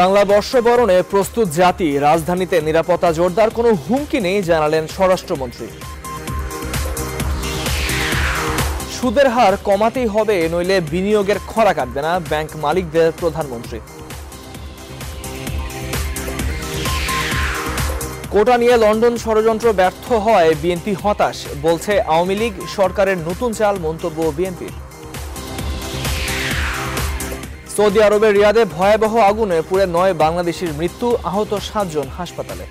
বাংলা বর্ষবরণে প্রস্তুত জাতি রাজধানীতে নিরাপত্তা জোরদার কোনো হুমকি নেই জানালেন স্বরাষ্ট্রমন্ত্রী সুদের হার কমাতেই হবে নইলে বিনিয়োগের খরা কাটবে না ব্যাংক মালিকদের প্রধানমন্ত্রী কোটা নিয়ে লন্ডন ষড়যন্ত্র ব্যর্থ হয় বিএনপি হতাশ বলছে আওয়ামী লীগ সরকারের নতুন চাল মন্তব্য বিএনপির সৌদি আরবের রিয়াদে ভয়াবহ আগুনে পুড়ে নয় বাংলাদেশির মৃত্যু আহত সাতজন হাসপাতালে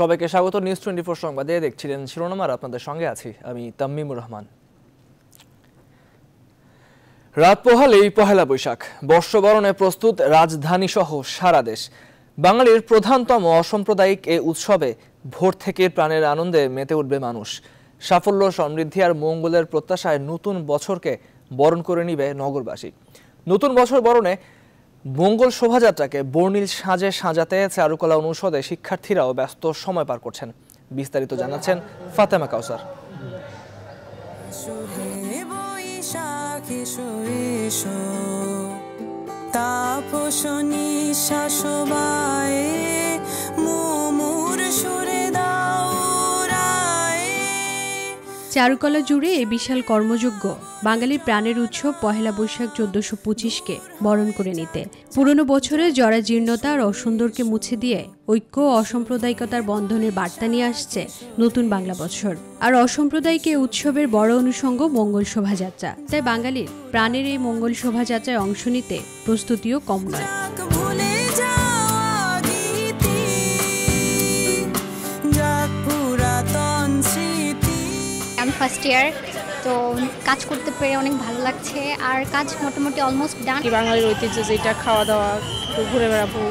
সবাইকে স্বাগত নিউজ টোয়েন্টি ফোর সংবাদে দেখছিলেন শিরোনামার আপনাদের সঙ্গে আছি আমি তাম্মিমুর রহমান রাত পোহালেই পহেলা বৈশাখ বর্ষবরণে প্রস্তুত রাজধানী সহ সারা দেশ বাঙালির প্রধানতম অসাম্প্রদায়িক এ উৎসবে ভোর থেকে প্রাণের আনন্দে মেতে উঠবে মানুষ সাফল্য সমৃদ্ধি আর মঙ্গলের প্রত্যাশায় নতুন বছরকে বরণ করে নিবে নগরবাসী নতুন বছর বরণে মঙ্গল শোভাযাত্রাকে বর্ণিল সাজে সাজাতে চারুকলা অনুষদে শিক্ষার্থীরাও ব্যস্ত সময় পার করছেন বিস্তারিত জানাচ্ছেন ফাতেমা কাউসার তাপসনী শাসবায় চারুকলা জুড়ে এই বিশাল কর্মযজ্ঞ বাঙালির প্রাণের উৎসব পহেলা বৈশাখ চোদ্দশো পঁচিশকে বরণ করে নিতে পুরনো বছরে জরাজীর্ণতা আর অসুন্দরকে মুছে দিয়ে ঐক্য অসাম্প্রদায়িকতার বন্ধনের বার্তা নিয়ে আসছে নতুন বাংলা বছর আর অসাম্প্রদায়িক উৎসবের বড় অনুষঙ্গ মঙ্গল শোভাযাত্রা তাই বাঙালির প্রাণের এই মঙ্গল শোভাযাত্রায় অংশ নিতে প্রস্তুতিও কম নয় ফার্স্ট ইয়ার তো কাজ করতে পেরে অনেক ভালো লাগছে আর কাজ মোটামুটি অলমোস্ট ডান বাঙালির ঐতিহ্য যেটা খাওয়া দাওয়া ঘুরে বেড়াবো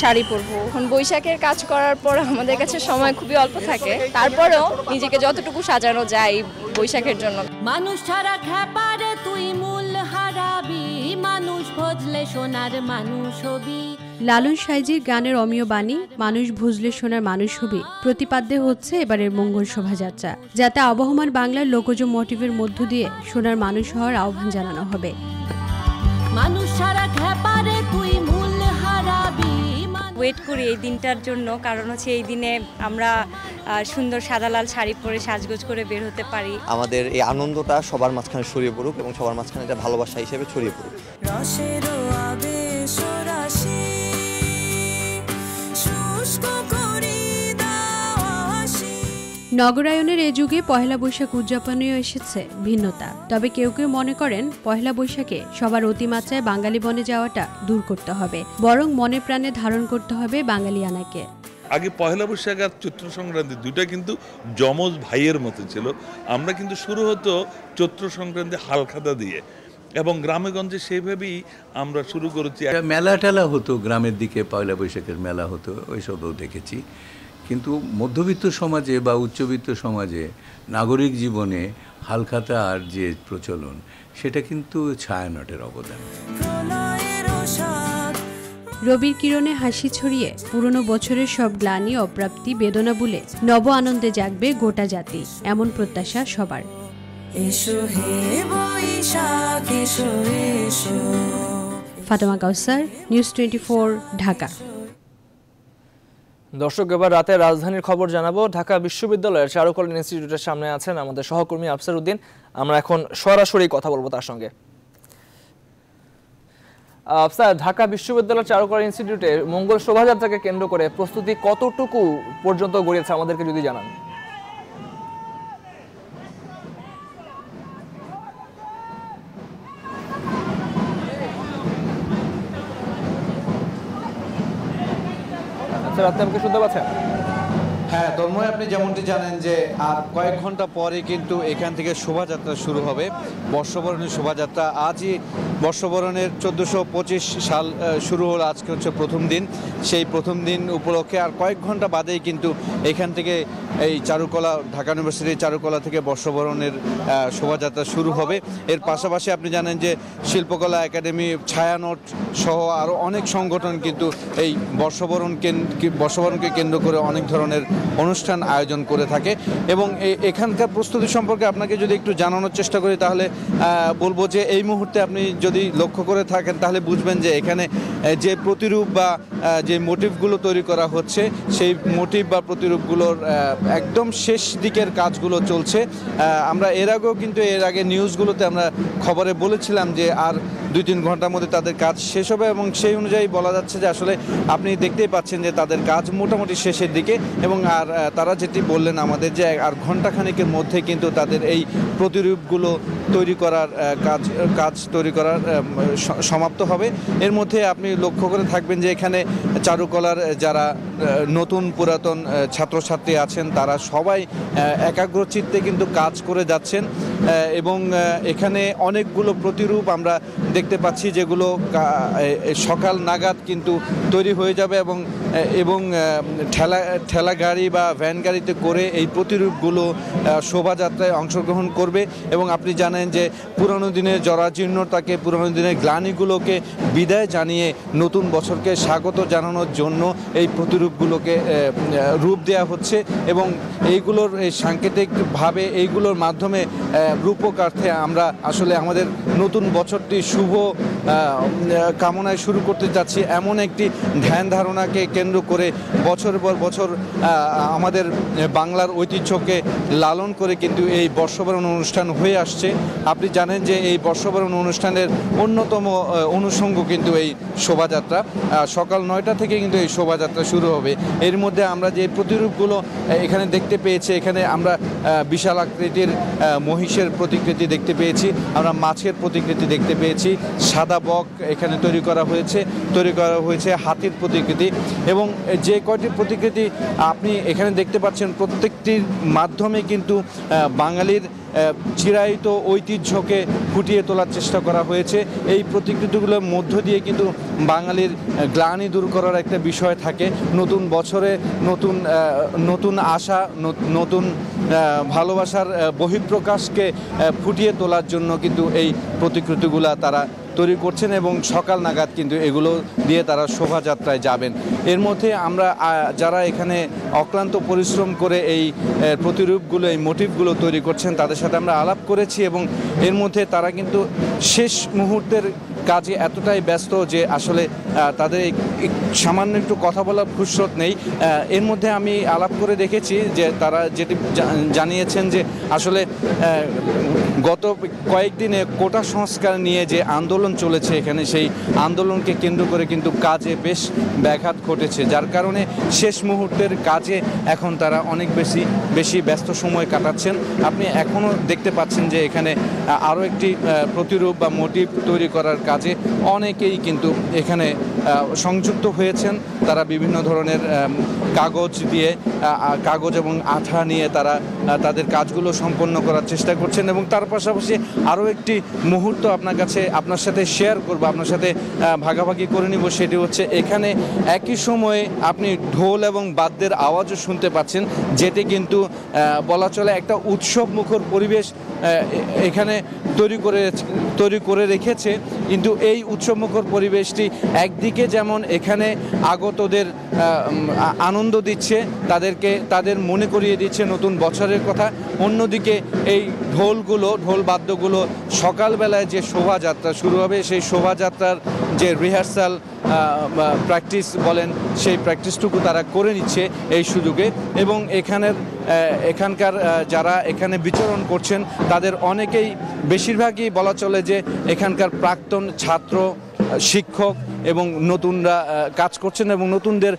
শাড়ি পরবো এখন বৈশাখের কাজ করার পর আমাদের কাছে সময় খুবই অল্প থাকে তারপরেও নিজেকে যতটুকু সাজানো যায় বৈশাখের জন্য মানুষ ছাড়া খেপারে তুই মূল হারাবি মানুষ ভজলে সোনার মানুষ হবি লালন সাইজির গানের অমীয় বাণী মানুষ ভুজলে শোনার মানুষ হবে প্রতিপাদ্যে হচ্ছে এবারের মঙ্গল শোভাযাত্রা যাতে আবহমান বাংলার লোকজ মোটিভের মধ্য দিয়ে শোনার মানুষ হওয়ার আহ্বান জানানো হবে মানুষ সারা হারাবি ওয়েট করি এই দিনটার জন্য কারণ হচ্ছে এই দিনে আমরা সুন্দর সাদা লাল শাড়ি পরে সাজগোজ করে বের হতে পারি আমাদের এই আনন্দটা সবার মাঝখানে ছড়িয়ে পড়ুক এবং সবার মাঝখানে একটা ভালোবাসা হিসেবে ছড়িয়ে পড়ুক রসের আবেশ রাশি নগরায়নের এ যুগে পহেলা বৈশাখ উদযাপনেও এসেছে ভিন্নতা তবে কেউ কেউ মনে করেন পহেলা বৈশাখে সবার অতিমাত্রায় বাঙালি বনে যাওয়াটা দূর করতে হবে বরং মনে প্রাণে ধারণ করতে হবে বাঙালিয়ানাকে আগে পহেলা বৈশাখ আর চৈত্র সংক্রান্তি দুইটা কিন্তু যমজ ভাইয়ের মতো ছিল আমরা কিন্তু শুরু হতো চৈত্র সংক্রান্তি হালখাতা দিয়ে এবং গ্রামেগঞ্জে সেইভাবেই আমরা শুরু করেছি মেলা টেলা হতো গ্রামের দিকে পয়লা বৈশাখের মেলা হতো ওইসবও দেখেছি কিন্তু মধ্যবিত্ত সমাজে বা উচ্চবিত্ত সমাজে নাগরিক জীবনে হালখাতা আর যে প্রচলন সেটা কিন্তু ছায়ানটের অবদান রবির কিরণে হাসি ছড়িয়ে পুরনো বছরের সব গ্লানি অপ্রাপ্তি বেদনা বলে নব আনন্দে জাগবে গোটা জাতি এমন প্রত্যাশা সবার ফাতেমা কাউসার নিউজ টোয়েন্টি ঢাকা দর্শক এবার রাতে রাজধানীর খবর জানাবো ঢাকা বিশ্ববিদ্যালয়ের চারুকলা ইনস্টিটিউটের সামনে আছেন আমাদের সহকর্মী আফসার উদ্দিন আমরা এখন সরাসরি কথা বলবো তার সঙ্গে আফসার ঢাকা বিশ্ববিদ্যালয় চারুকলা ইনস্টিটিউটে মঙ্গল শোভাযাত্রাকে কেন্দ্র করে প্রস্তুতি কতটুকু পর্যন্ত গড়িয়েছে আমাদেরকে যদি জানান স্যার আপনি আমাকে শুনতে পাচ্ছেন হ্যাঁ তন্ময় আপনি যেমনটি জানেন যে আর কয়েক ঘন্টা পরে কিন্তু এখান থেকে শোভাযাত্রা শুরু হবে বর্ষবরণের শোভাযাত্রা আজই বর্ষবরণের চোদ্দোশো পঁচিশ সাল শুরু হলো আজকে হচ্ছে প্রথম দিন সেই প্রথম দিন উপলক্ষে আর কয়েক ঘন্টা বাদেই কিন্তু এখান থেকে এই চারুকলা ঢাকা ইউনিভার্সিটির চারুকলা থেকে বর্ষবরণের শোভাযাত্রা শুরু হবে এর পাশাপাশি আপনি জানেন যে শিল্পকলা একাডেমি ছায়ানট সহ আরও অনেক সংগঠন কিন্তু এই বর্ষবরণ বর্ষবরণকে কেন্দ্র করে অনেক ধরনের অনুষ্ঠান আয়োজন করে থাকে এবং এখানকার প্রস্তুতি সম্পর্কে আপনাকে যদি একটু জানানোর চেষ্টা করি তাহলে বলবো যে এই মুহূর্তে আপনি যদি লক্ষ্য করে থাকেন তাহলে বুঝবেন যে এখানে যে প্রতিরূপ বা যে মোটিভগুলো তৈরি করা হচ্ছে সেই মোটিভ বা প্রতিরূপগুলোর একদম শেষ দিকের কাজগুলো চলছে আমরা এর আগেও কিন্তু এর আগে নিউজগুলোতে আমরা খবরে বলেছিলাম যে আর দুই তিন ঘন্টার মধ্যে তাদের কাজ শেষ হবে এবং সেই অনুযায়ী বলা যাচ্ছে যে আসলে আপনি দেখতেই পাচ্ছেন যে তাদের কাজ মোটামুটি শেষের দিকে এবং আর তারা যেটি বললেন আমাদের যে আর ঘণ্টাখানেকের মধ্যে কিন্তু তাদের এই প্রতিরূপগুলো তৈরি করার কাজ কাজ তৈরি করার সমাপ্ত হবে এর মধ্যে আপনি লক্ষ্য করে থাকবেন যে এখানে চারুকলার যারা নতুন পুরাতন ছাত্রছাত্রী আছেন তারা সবাই একাগ্রচিত্তে কিন্তু কাজ করে যাচ্ছেন এবং এখানে অনেকগুলো প্রতিরূপ আমরা দেখতে পাচ্ছি যেগুলো সকাল নাগাদ কিন্তু তৈরি হয়ে যাবে এবং এবং ঠেলা ঠেলা গাড়ি গাড়ি বা ভ্যান গাড়িতে করে এই প্রতিরূপগুলো শোভাযাত্রায় অংশগ্রহণ করবে এবং আপনি জানেন যে পুরনো দিনের জরাজীর্ণতাকে পুরনো দিনের গ্লানিগুলোকে বিদায় জানিয়ে নতুন বছরকে স্বাগত জানানোর জন্য এই প্রতিরূপগুলোকে রূপ দেয়া হচ্ছে এবং এইগুলোর সাংকেতিকভাবে এইগুলোর মাধ্যমে রূপকার্থে আমরা আসলে আমাদের নতুন বছরটি শুভ কামনায় শুরু করতে যাচ্ছি এমন একটি ধ্যান ধারণাকে কেন্দ্র করে বছর পর বছর আমাদের বাংলার ঐতিহ্যকে লালন করে কিন্তু এই বর্ষবরণ অনুষ্ঠান হয়ে আসছে আপনি জানেন যে এই বর্ষবরণ অনুষ্ঠানের অন্যতম অনুষঙ্গ কিন্তু এই শোভাযাত্রা সকাল নয়টা থেকে কিন্তু এই শোভাযাত্রা শুরু হবে এর মধ্যে আমরা যে প্রতিরূপগুলো এখানে দেখতে পেয়েছি এখানে আমরা বিশাল আকৃতির মহিষের প্রতিকৃতি দেখতে পেয়েছি আমরা মাছের প্রতিকৃতি দেখতে পেয়েছি সাদা বক এখানে তৈরি করা হয়েছে তৈরি করা হয়েছে হাতির প্রতিকৃতি এবং যে কয়টি প্রতিকৃতি আপনি আপনি এখানে দেখতে পাচ্ছেন প্রত্যেকটির মাধ্যমে কিন্তু বাঙালির চিরায়িত ঐতিহ্যকে ফুটিয়ে তোলার চেষ্টা করা হয়েছে এই প্রতিকৃতিগুলোর মধ্য দিয়ে কিন্তু বাঙালির গ্লানি দূর করার একটা বিষয় থাকে নতুন বছরে নতুন নতুন আশা নতুন ভালোবাসার বহিঃপ্রকাশকে ফুটিয়ে তোলার জন্য কিন্তু এই প্রতিকৃতিগুলা তারা তৈরি করছেন এবং সকাল নাগাদ কিন্তু এগুলো দিয়ে তারা শোভাযাত্রায় যাবেন এর মধ্যে আমরা যারা এখানে অক্লান্ত পরিশ্রম করে এই প্রতিরূপগুলো এই মোটিভগুলো তৈরি করছেন তাদের সাথে আমরা আলাপ করেছি এবং এর মধ্যে তারা কিন্তু শেষ মুহূর্তের কাজে এতটাই ব্যস্ত যে আসলে তাদের সামান্য একটু কথা বলার ফুরসত নেই এর মধ্যে আমি আলাপ করে দেখেছি যে তারা যেটি জানিয়েছেন যে আসলে গত কয়েকদিনে কোটা সংস্কার নিয়ে যে আন্দোলন চলেছে এখানে সেই আন্দোলনকে কেন্দ্র করে কিন্তু কাজে বেশ ব্যাঘাত ঘটেছে যার কারণে শেষ মুহূর্তের কাজে এখন তারা অনেক বেশি বেশি ব্যস্ত সময় কাটাচ্ছেন আপনি এখনও দেখতে পাচ্ছেন যে এখানে আরও একটি প্রতিরূপ বা মোটিভ তৈরি করার কাজে অনেকেই কিন্তু এখানে সংযুক্ত হয়েছেন তারা বিভিন্ন ধরনের কাগজ দিয়ে কাগজ এবং আঠা নিয়ে তারা তাদের কাজগুলো সম্পন্ন করার চেষ্টা করছেন এবং তার পাশাপাশি আরও একটি মুহূর্ত আপনার কাছে আপনার সাথে শেয়ার করব আপনার সাথে ভাগাভাগি করে নিব সেটি হচ্ছে এখানে একই সময়ে আপনি ঢোল এবং বাদ্যের আওয়াজও শুনতে পাচ্ছেন যেটি কিন্তু বলা চলে একটা উৎসব মুখর পরিবেশ এখানে তৈরি করে তৈরি করে রেখেছে কিন্তু এই উৎসবমুখর পরিবেশটি একদিকে যেমন এখানে আগতদের আনন্দ দিচ্ছে তাদেরকে তাদের মনে করিয়ে দিচ্ছে নতুন বছরের কথা অন্যদিকে এই ঢোলগুলো ঢোল বাদ্যগুলো সকালবেলায় যে শোভাযাত্রা শুরু হবে সেই শোভাযাত্রার যে রিহার্সাল প্র্যাকটিস বলেন সেই প্র্যাকটিসটুকু তারা করে নিচ্ছে এই সুযোগে এবং এখানের এখানকার যারা এখানে বিচরণ করছেন তাদের অনেকেই বেশিরভাগই বলা চলে যে এখানকার প্রাক্তন ছাত্র শিক্ষক এবং নতুনরা কাজ করছেন এবং নতুনদের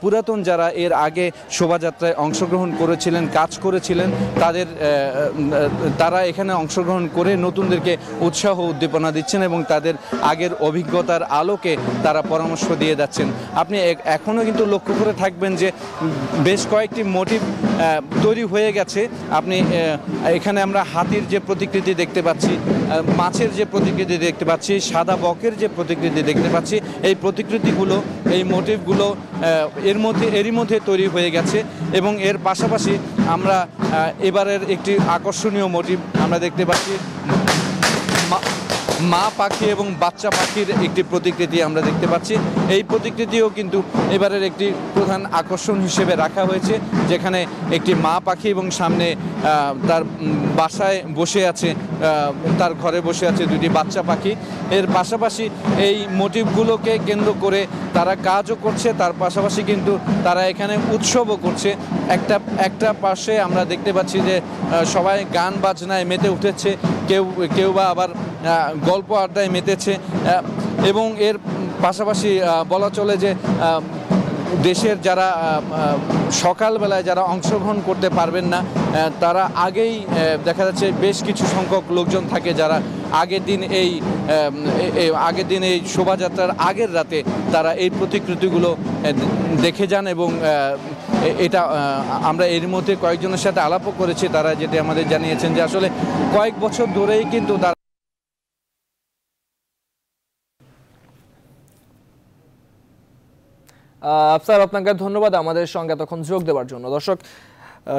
পুরাতন যারা এর আগে শোভাযাত্রায় অংশগ্রহণ করেছিলেন কাজ করেছিলেন তাদের তারা এখানে অংশগ্রহণ করে নতুনদেরকে উৎসাহ উদ্দীপনা দিচ্ছেন এবং তাদের আগের অভিজ্ঞতার আলোকে তারা পরামর্শ দিয়ে যাচ্ছেন আপনি এখনও কিন্তু লক্ষ্য করে থাকবেন যে বেশ কয়েকটি মোটিভ তৈরি হয়ে গেছে আপনি এখানে আমরা হাতির যে প্রতিকৃতি দেখতে পাচ্ছি মাছের যে প্রতিকৃতি দেখতে পাচ্ছি সাদা বকের যে প্রতিকৃতি দেখতে পাচ্ছি এই প্রতিকৃতিগুলো এই মোটিভগুলো এর মধ্যে এরই মধ্যে তৈরি হয়ে গেছে এবং এর পাশাপাশি আমরা এবারের একটি আকর্ষণীয় মোটিভ আমরা দেখতে পাচ্ছি মা পাখি এবং বাচ্চা পাখির একটি প্রতিকৃতি আমরা দেখতে পাচ্ছি এই প্রতিকৃতিও কিন্তু এবারের একটি প্রধান আকর্ষণ হিসেবে রাখা হয়েছে যেখানে একটি মা পাখি এবং সামনে তার বাসায় বসে আছে তার ঘরে বসে আছে দুটি বাচ্চা পাখি এর পাশাপাশি এই মোটিভগুলোকে কেন্দ্র করে তারা কাজও করছে তার পাশাপাশি কিন্তু তারা এখানে উৎসবও করছে একটা একটা পাশে আমরা দেখতে পাচ্ছি যে সবাই গান বাজনায় মেতে উঠেছে কেউ কেউ বা আবার গল্প আড্ডায় মেতেছে এবং এর পাশাপাশি বলা চলে যে দেশের যারা সকালবেলায় যারা অংশগ্রহণ করতে পারবেন না তারা আগেই দেখা যাচ্ছে বেশ কিছু সংখ্যক লোকজন থাকে যারা আগের দিন এই আগের দিন এই শোভাযাত্রার আগের রাতে তারা এই প্রতিকৃতিগুলো দেখে যান এবং এটা আমরা এর মধ্যে কয়েকজনের সাথে আলাপও করেছি তারা যেটি আমাদের জানিয়েছেন যে আসলে কয়েক বছর ধরেই কিন্তু তারা স্যার আপনাকে ধন্যবাদ আমাদের সঙ্গে তখন যোগ দেওয়ার জন্য দর্শক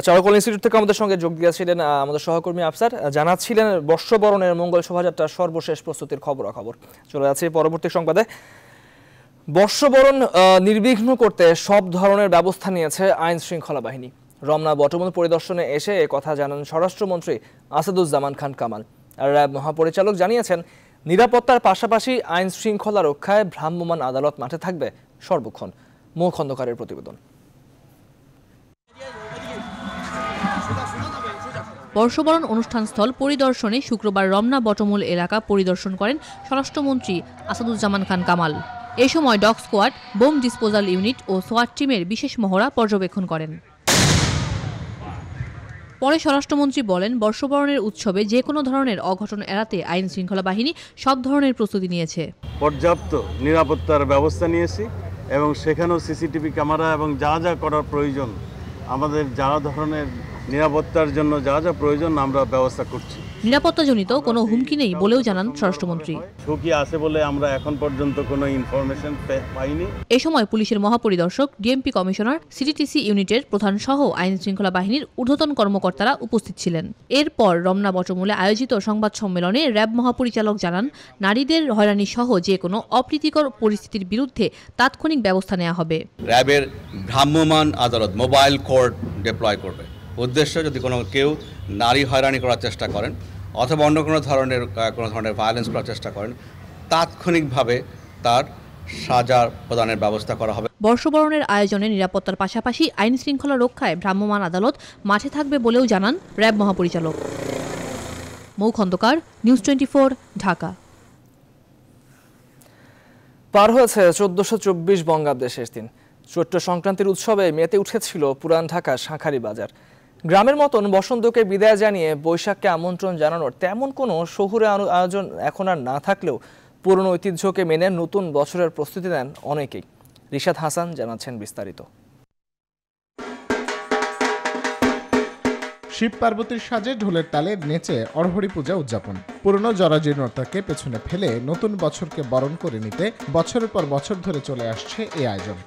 চারকল ইনস্টিটিউট থেকে আমাদের সঙ্গে যোগ দিয়েছিলেন আমাদের সহকর্মী আফসার জানাচ্ছিলেন বর্ষবরণের মঙ্গল শোভাযাত্রার সর্বশেষ প্রস্তুতির খবর খবর চলে যাচ্ছে পরবর্তী সংবাদে বর্ষবরণ নির্বিঘ্ন করতে সব ধরনের ব্যবস্থা নিয়েছে আইন শৃঙ্খলা বাহিনী রমনা বটমূল পরিদর্শনে এসে এ কথা জানান স্বরাষ্ট্রমন্ত্রী আসাদুজ্জামান খান কামাল আর র্যাব মহাপরিচালক জানিয়েছেন নিরাপত্তার পাশাপাশি আইন শৃঙ্খলা রক্ষায় ভ্রাম্যমান আদালত মাঠে থাকবে সর্বক্ষণ মৌ খন্দকারের প্রতিবেদন বর্ষবরণ অনুষ্ঠানস্থল পরিদর্শনে শুক্রবার রমনা বটমূল এলাকা পরিদর্শন করেন স্বরাষ্ট্রমন্ত্রী আসাদুজ্জামান খান কামাল এ সময় dog squad bomb disposal unit ও সোয়াট টিমের বিশেষ মহড়া পর্যবেক্ষণ করেন পরে স্বরাষ্ট্রমন্ত্রী বলেন বর্ষবরণের উৎসবে যে কোনো ধরনের অঘটন এড়াতে আইন শৃঙ্খলা বাহিনী সব ধরনের প্রস্তুতি নিয়েছে পর্যাপ্ত নিরাপত্তার ব্যবস্থা নিয়েছি এবং সেখানেও সিসিটিভি ক্যামেরা এবং যা যা করার প্রয়োজন আমাদের যা ধরনের নিরাপত্তার জন্য যা যা প্রয়োজন আমরা ব্যবস্থা করছি নিরাপত্তাজনিত কোনো হুমকি নেই বলেও জানান স্বরাষ্ট্রমন্ত্রী ঝুঁকি আছে বলে আমরা এখন পর্যন্ত কোনো ইনফরমেশন পাইনি এ সময় পুলিশের মহাপরিদর্শক ডিএমপি কমিশনার সিটিটিসি ইউনিটের প্রধান সহ আইন শৃঙ্খলা বাহিনীর ঊর্ধ্বতন কর্মকর্তারা উপস্থিত ছিলেন এরপর রমনা বটমূলে আয়োজিত সংবাদ সম্মেলনে র্যাব মহাপরিচালক জানান নারীদের হয়রানি সহ যে কোনো অপ্রীতিকর পরিস্থিতির বিরুদ্ধে তাৎক্ষণিক ব্যবস্থা নেওয়া হবে র্যাবের ভ্রাম্যমান আদালত মোবাইল কোর্ট ডিপ্লয় করবে উদ্দেশ্য যদি কোনো কেউ নারী হয়রানি করার চেষ্টা করেন অথবা অন্য কোনো ধরনের কোনো ধরনের ভায়োলেন্স করার চেষ্টা করেন তাৎক্ষণিকভাবে তার সাজা প্রদানের ব্যবস্থা করা হবে বর্ষবরণের আয়োজনে নিরাপত্তার পাশাপাশি আইন শৃঙ্খলা রক্ষায় ভ্রাম্যমাণ আদালত মাঠে থাকবে বলেও জানান র্যাব মহাপরিচালক মৌ খন্দকার নিউজ টোয়েন্টি ঢাকা পার হয়েছে চোদ্দশো চব্বিশ বঙ্গাব্দে শেষ দিন চৈত্র সংক্রান্তির উৎসবে মেতে উঠেছিল পুরান ঢাকা শাঁখারি বাজার গ্রামের মতন বসন্তকে বিদায় জানিয়ে বৈশাখকে আমন্ত্রণ জানানোর তেমন কোনো শহুরে আয়োজন এখন আর না থাকলেও পুরনো ঐতিহ্যকে মেনে নতুন বছরের প্রস্তুতি নেন অনেকেই রিশাদ হাসান জানাচ্ছেন বিস্তারিত শিব পার্বতীর সাজে ঢোলের তালে নেচে অরহরি পূজা উদযাপন পুরনো জরাজীর্ণতাকে পেছনে ফেলে নতুন বছরকে বরণ করে নিতে বছরের পর বছর ধরে চলে আসছে এই আয়োজন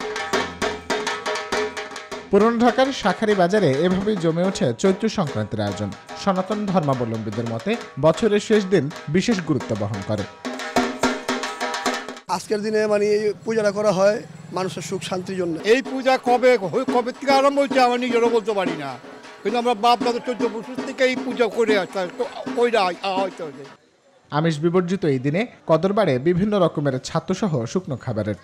পুরনো ঢাকার শাখারি বাজারে এভাবেই জমে ওঠে চৈত্র সংক্রান্তির আয়োজন সনাতন ধর্মাবলম্বীদের মতে বছরের শেষ দিন বিশেষ গুরুত্ব বহন করে আজকের দিনে মানে এই পূজাটা করা হয় মানুষের সুখ শান্তির জন্য এই পূজা কবে কবে থেকে আরম্ভ হচ্ছে আমার নিজেরও বলতে পারি না কিন্তু আমরা বাপ দাদা চৈত্র বছর থেকে এই পূজা করে আসতাম ওইটা হয়তো আমিষ বিবর্জিত এই দিনে কদরবারে বিভিন্ন রকমের ছাত্রসহ শুকনো খাবারের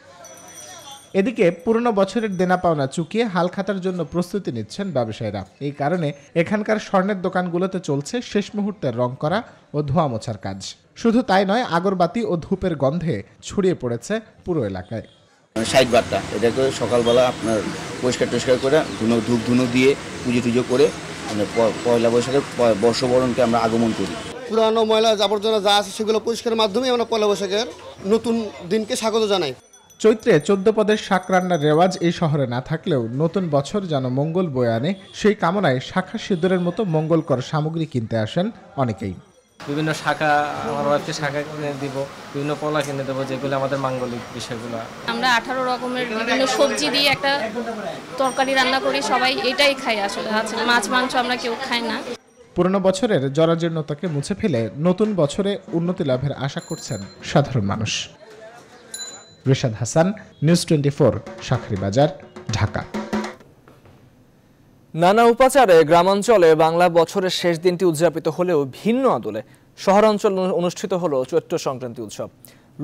এদিকে পুরনো বছরের দেনা পাওনা চুকিয়ে হাল খাতার জন্য প্রস্তুতি নিচ্ছেন ব্যবসায়ীরা এই কারণে এখানকার স্বর্ণের দোকানগুলোতে চলছে শেষ মুহূর্তে রং করা ও ধোয়া মোছার কাজ শুধু তাই নয় আগরবাতি ও ধূপের গন্ধে ছড়িয়ে পড়েছে পুরো এলাকায় সাইড বারটা তো সকালবেলা আপনার পরিষ্কার টরিষ্কার করে ধুনো ধূপ ধুনো দিয়ে পুজো টুজো করে পয়লা বৈশাখের বর্ষবরণকে আমরা আগমন করি পুরানো ময়লা আবর্জনা যা আছে সেগুলো পরিষ্কারের মাধ্যমে আমরা পয়লা বৈশাখের নতুন দিনকে স্বাগত জানাই চৈত্রে চোদ্দ পদের শাক রান্নার রেওয়াজ এই শহরে না থাকলেও নতুন বছর যেন মঙ্গল বয়ে আনে সেই কামনায় শাখা সিঁদুরের মতো মঙ্গলকর সামগ্রী কিনতে আসেন অনেকেই বিভিন্ন শাখা আমার বাড়িতে শাখা কিনে দিব বিভিন্ন পলা কিনে দেবো যেগুলো আমাদের মাঙ্গলিক বিষয়গুলো আমরা আঠারো রকমের বিভিন্ন সবজি দিয়ে একটা তরকারি রান্না করি সবাই এটাই খাই আসলে মাছ মাংস আমরা কেউ খাই না পুরনো বছরের জরাজীর্ণতাকে মুছে ফেলে নতুন বছরে উন্নতি লাভের আশা করছেন সাধারণ মানুষ Reshad Hasan news twenty four বাজার ঢাকা নানা উপাচারে গ্রামাঞ্চলে বাংলা বছরের শেষ দিনটি উদযাপিত হলেও ভিন্ন আদলে শহরাঞ্চল অনুষ্ঠিত হল চৈত্র সংক্রান্তি উৎসব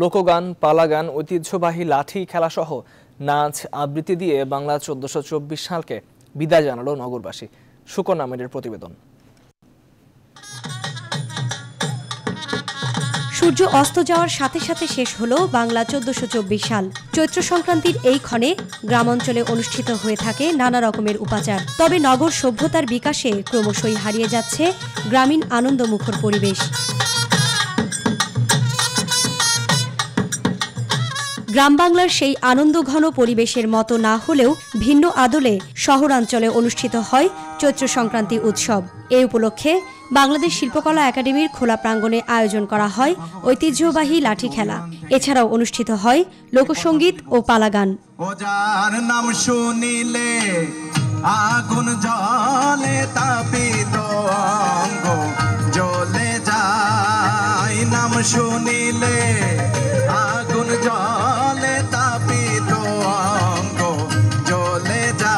লোকগান পালাগান ঐতিহ্যবাহী লাঠি খেলাসহ নাচ আবৃত্তি দিয়ে বাংলা চোদ্দশো সালকে বিদায় জানালো নগরবাসী সুকন্যা মেডের প্রতিবেদন সূর্য অস্ত যাওয়ার সাথে সাথে শেষ হলো বাংলা চোদ্দশো চব্বিশ সাল চৈত্র সংক্রান্তির এই ক্ষণে গ্রামাঞ্চলে অনুষ্ঠিত হয়ে থাকে নানা রকমের উপাচার তবে নগর সভ্যতার বিকাশে ক্রমশই হারিয়ে যাচ্ছে গ্রামীণ আনন্দমুখর পরিবেশ গ্রাম বাংলার সেই আনন্দঘন পরিবেশের মতো না হলেও ভিন্ন আদলে শহরাঞ্চলে অনুষ্ঠিত হয় চৈত্র সংক্রান্তি উৎসব এ উপলক্ষে বাংলাদেশ শিল্পকলা একাডেমির খোলা প্রাঙ্গণে আয়োজন করা হয় ঐতিহ্যবাহী লাঠি খেলা এছাড়াও অনুষ্ঠিত হয় লোকসঙ্গীত ও পালাগান আগুন জলে তাপিত অঙ্গ জলে নাম শুনিলে আগুন জলে তাপিত অঙ্গ জ্বলে যা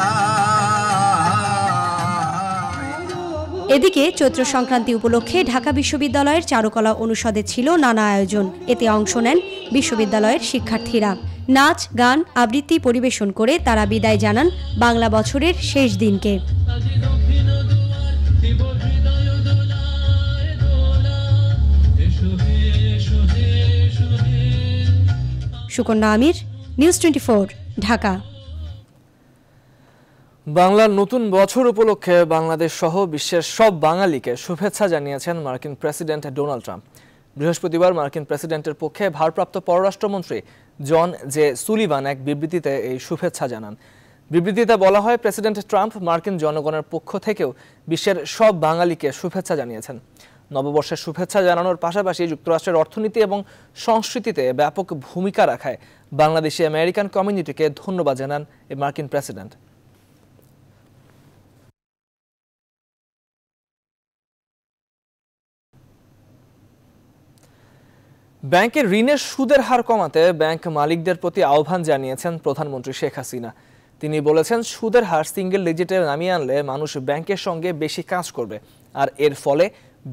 এদিকে চৈত্র সংক্রান্তি উপলক্ষে ঢাকা বিশ্ববিদ্যালয়ের চারুকলা অনুষদে ছিল নানা আয়োজন এতে অংশ নেন বিশ্ববিদ্যালয়ের শিক্ষার্থীরা নাচ গান আবৃত্তি পরিবেশন করে তারা বিদায় জানান বাংলা বছরের শেষ দিনকে সুকন্যা আমির নিউজ টোয়েন্টি ঢাকা বাংলার নতুন বছর উপলক্ষে বাংলাদেশ সহ বিশ্বের সব বাঙালিকে শুভেচ্ছা জানিয়েছেন মার্কিন প্রেসিডেন্ট ডোনাল্ড ট্রাম্প বৃহস্পতিবার মার্কিন প্রেসিডেন্টের পক্ষে ভারপ্রাপ্ত পররাষ্ট্রমন্ত্রী জন জে সুলিভান এক বিবৃতিতে এই শুভেচ্ছা জানান বিবৃতিতে বলা হয় প্রেসিডেন্ট ট্রাম্প মার্কিন জনগণের পক্ষ থেকেও বিশ্বের সব বাঙালিকে শুভেচ্ছা জানিয়েছেন নববর্ষের শুভেচ্ছা জানানোর পাশাপাশি যুক্তরাষ্ট্রের অর্থনীতি এবং সংস্কৃতিতে ব্যাপক ভূমিকা রাখায় বাংলাদেশি আমেরিকান কমিউনিটিকে ধন্যবাদ জানান মার্কিন প্রেসিডেন্ট ব্যাংকের ঋণের সুদের হার কমাতে ব্যাংক মালিকদের প্রতি আহ্বান জানিয়েছেন প্রধানমন্ত্রী শেখ হাসিনা তিনি বলেছেন সুদের হার সিঙ্গেল ডিজিটে নামিয়ে আনলে মানুষ ব্যাংকের সঙ্গে বেশি কাজ করবে আর এর ফলে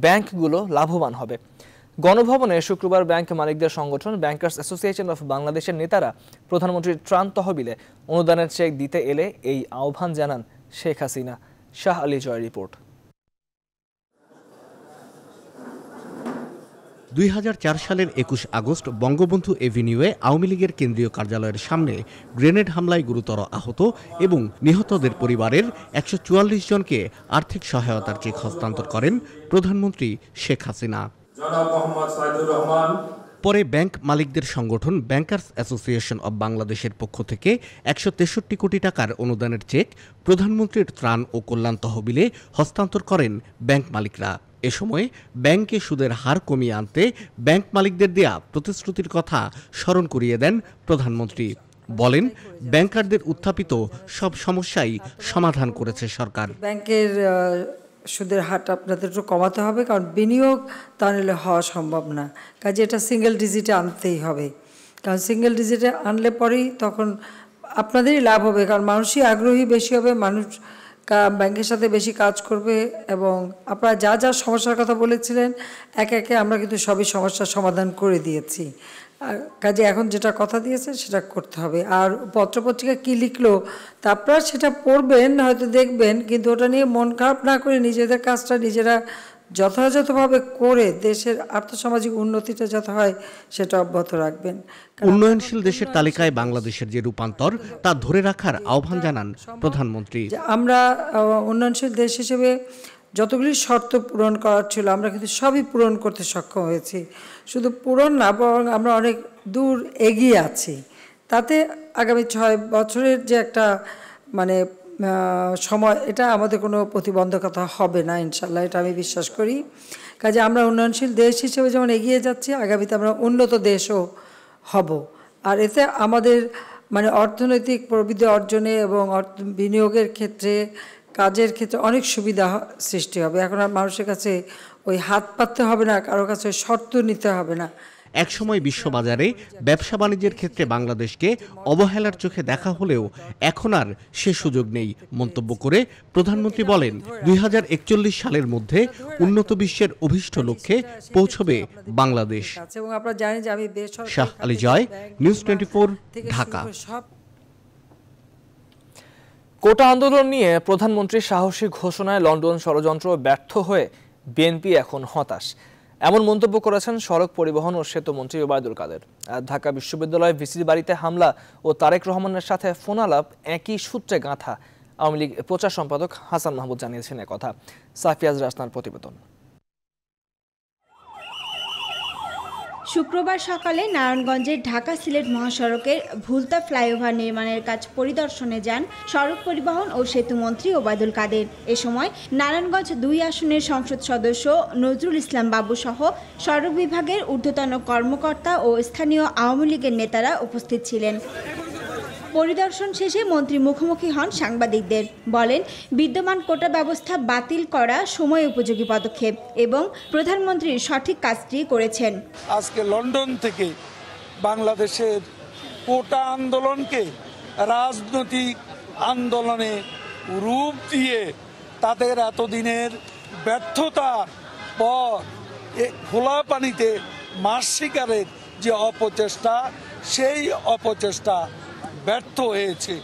ব্যাংকগুলো লাভবান হবে গণভবনে শুক্রবার ব্যাংক মালিকদের সংগঠন ব্যাংকার্স অ্যাসোসিয়েশন অফ বাংলাদেশের নেতারা প্রধানমন্ত্রীর ত্রাণ তহবিলে অনুদানের চেক দিতে এলে এই আহ্বান জানান শেখ হাসিনা শাহ আলী জয় রিপোর্ট দুই সালের একুশ আগস্ট বঙ্গবন্ধু এভিনিউয়ে আওয়ামী লীগের কেন্দ্রীয় কার্যালয়ের সামনে গ্রেনেড হামলায় গুরুতর আহত এবং নিহতদের পরিবারের একশো জনকে আর্থিক সহায়তার চেক হস্তান্তর করেন প্রধানমন্ত্রী শেখ হাসিনা পরে ব্যাংক মালিকদের সংগঠন ব্যাংকার্স অ্যাসোসিয়েশন অব বাংলাদেশের পক্ষ থেকে একশো তেষট্টি কোটি টাকার অনুদানের চেক প্রধানমন্ত্রীর ত্রাণ ও কল্যাণ তহবিলে হস্তান্তর করেন ব্যাংক মালিকরা এ সময় ব্যাংকে সুদের হার কমিয়ে আনতে ব্যাংক মালিকদের দেয়া প্রতিশ্রুতির কথা স্মরণ করিয়ে দেন প্রধানমন্ত্রী বলেন ব্যাংকারদের উত্থাপিত সব সমস্যাই সমাধান করেছে সরকার ব্যাংকের সুদের হারটা আপনাদের একটু কমাতে হবে কারণ বিনিয়োগ তা নিলে হওয়া সম্ভব না কাজে এটা সিঙ্গেল ডিজিটে আনতেই হবে কারণ সিঙ্গেল ডিজিটে আনলে পরেই তখন আপনাদেরই লাভ হবে কারণ মানুষই আগ্রহী বেশি হবে মানুষ ব্যাংকের সাথে বেশি কাজ করবে এবং আপনারা যা যা সমস্যার কথা বলেছিলেন একে একে আমরা কিন্তু সবই সমস্যার সমাধান করে দিয়েছি আর কাজে এখন যেটা কথা দিয়েছে সেটা করতে হবে আর পত্রপত্রিকা কী লিখলো তা আপনারা সেটা পড়বেন হয়তো দেখবেন কিন্তু ওটা নিয়ে মন খারাপ না করে নিজেদের কাজটা নিজেরা যথাযথভাবে করে দেশের আর্থসামাজিক উন্নতিটা যাতে হয় সেটা অব্যাহত রাখবেন উন্নয়নশীল দেশের তালিকায় বাংলাদেশের যে রূপান্তর তা ধরে রাখার আহ্বান জানান প্রধানমন্ত্রী আমরা উন্নয়নশীল দেশ হিসেবে যতগুলি শর্ত পূরণ করার ছিল আমরা কিন্তু সবই পূরণ করতে সক্ষম হয়েছি শুধু পূরণ না বরং আমরা অনেক দূর এগিয়ে আছি তাতে আগামী ছয় বছরের যে একটা মানে সময় এটা আমাদের কোনো প্রতিবন্ধকতা হবে না ইনশাল্লাহ এটা আমি বিশ্বাস করি কাজে আমরা উন্নয়নশীল দেশ হিসেবে যেমন এগিয়ে যাচ্ছি আগামীতে আমরা উন্নত দেশও হব আর এতে আমাদের মানে অর্থনৈতিক প্রবৃদ্ধি অর্জনে এবং বিনিয়োগের ক্ষেত্রে কাজের ক্ষেত্রে অনেক সুবিধা সৃষ্টি হবে এখন আর মানুষের কাছে ওই হাত পাততে হবে না কারো কাছে শর্ত নিতে হবে না একসময় বিশ্ববাজারে ব্যবসা বাণিজ্যের ক্ষেত্রে বাংলাদেশকে অবহেলার চোখে দেখা হলেও এখন আর সে সুযোগ নেই মন্তব্য করে প্রধানমন্ত্রী বলেন দুই সালের মধ্যে উন্নত বিশ্বের অভিষ্ট লক্ষ্যে পৌঁছবে বাংলাদেশ শাহ আলী জয় নিউজ টোয়েন্টি ঢাকা কোটা আন্দোলন নিয়ে প্রধানমন্ত্রীর সাহসী ঘোষণায় লন্ডন ষড়যন্ত্র ব্যর্থ হয়ে বিএনপি এখন হতাশ এমন মন্তব্য করেছেন সড়ক পরিবহন ও মন্ত্রী ওবায়দুল কাদের ঢাকা বিশ্ববিদ্যালয়ের ভিসির বাড়িতে হামলা ও তারেক রহমানের সাথে ফোনালাপ একই সূত্রে গাঁথা আওয়ামী লীগ প্রচার সম্পাদক হাসান মাহমুদ জানিয়েছেন কথা সাফিয়াজ রাসনার প্রতিবেদন শুক্রবার সকালে নারায়ণগঞ্জের ঢাকা সিলেট মহাসড়কের ভুলতা ফ্লাইওভার নির্মাণের কাজ পরিদর্শনে যান সড়ক পরিবহন ও সেতু মন্ত্রী ওবায়দুল কাদের এ সময় নারায়ণগঞ্জ দুই আসনের সংসদ সদস্য নজরুল ইসলাম বাবু সহ সড়ক বিভাগের ঊর্ধ্বতন কর্মকর্তা ও স্থানীয় আওয়ামী লীগের নেতারা উপস্থিত ছিলেন পরিদর্শন শেষে মন্ত্রী মুখোমুখি হন সাংবাদিকদের বলেন বিদ্যমান কোটা ব্যবস্থা বাতিল করা সময় উপযোগী পদক্ষেপ এবং প্রধানমন্ত্রী সঠিক কাজটি করেছেন আজকে লন্ডন থেকে বাংলাদেশের কোটা আন্দোলনকে রাজনৈতিক আন্দোলনে রূপ দিয়ে তাদের এতদিনের ব্যর্থতা পর খোলা পানিতে মাস শিকারের যে অপচেষ্টা সেই অপচেষ্টা ব্যর্থ হয়েছে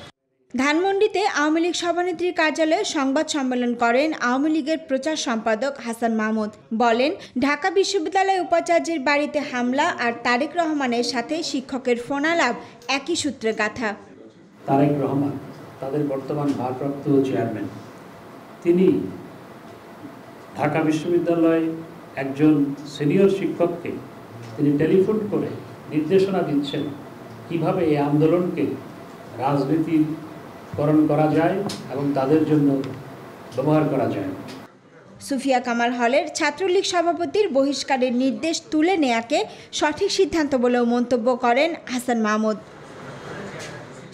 ধানমন্ডিতে আওয়ামী লীগ সভানেত্রীর কার্যালয়ে সংবাদ সম্মেলন করেন আওয়ামী লীগের প্রচার সম্পাদক হাসান মাহমুদ বলেন ঢাকা বিশ্ববিদ্যালয় উপাচার্যের বাড়িতে হামলা আর তারেক রহমানের সাথে শিক্ষকের ফোনালাপ একই সূত্রে গাথা তারেক রহমান তাদের বর্তমান ভারপ্রাপ্ত চেয়ারম্যান তিনি ঢাকা বিশ্ববিদ্যালয়ে একজন সিনিয়র শিক্ষককে তিনি টেলিফোন করে নির্দেশনা দিচ্ছেন কিভাবে এই আন্দোলনকে রাজনীতিকরণ করা যায় এবং তাদের জন্য ব্যবহার করা যায় সুফিয়া কামাল হলের ছাত্রলীগ সভাপতির বহিষ্কারের নির্দেশ তুলে নেয়াকে সঠিক সিদ্ধান্ত বলেও মন্তব্য করেন হাসান মাহমুদ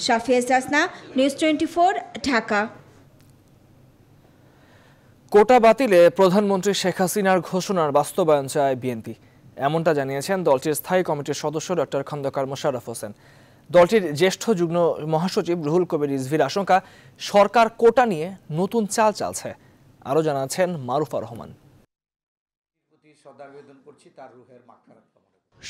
সাফিয়া নিউজ টোয়েন্টি ঢাকা কোটা বাতিলে প্রধানমন্ত্রী শেখ হাসিনার ঘোষণার বাস্তবায়ন চায় বিএনপি এমনটা জানিয়েছেন দলটির স্থায়ী কমিটির সদস্য ডক্টর খন্দকার মোশারফ হোসেন দলটির জ্যেষ্ঠ যুগ্ম মহাসচিব রুহুল কবির রিজভির আশঙ্কা সরকার কোটা নিয়ে নতুন চাল চালছে আরও জানাচ্ছেন মারুফা রহমান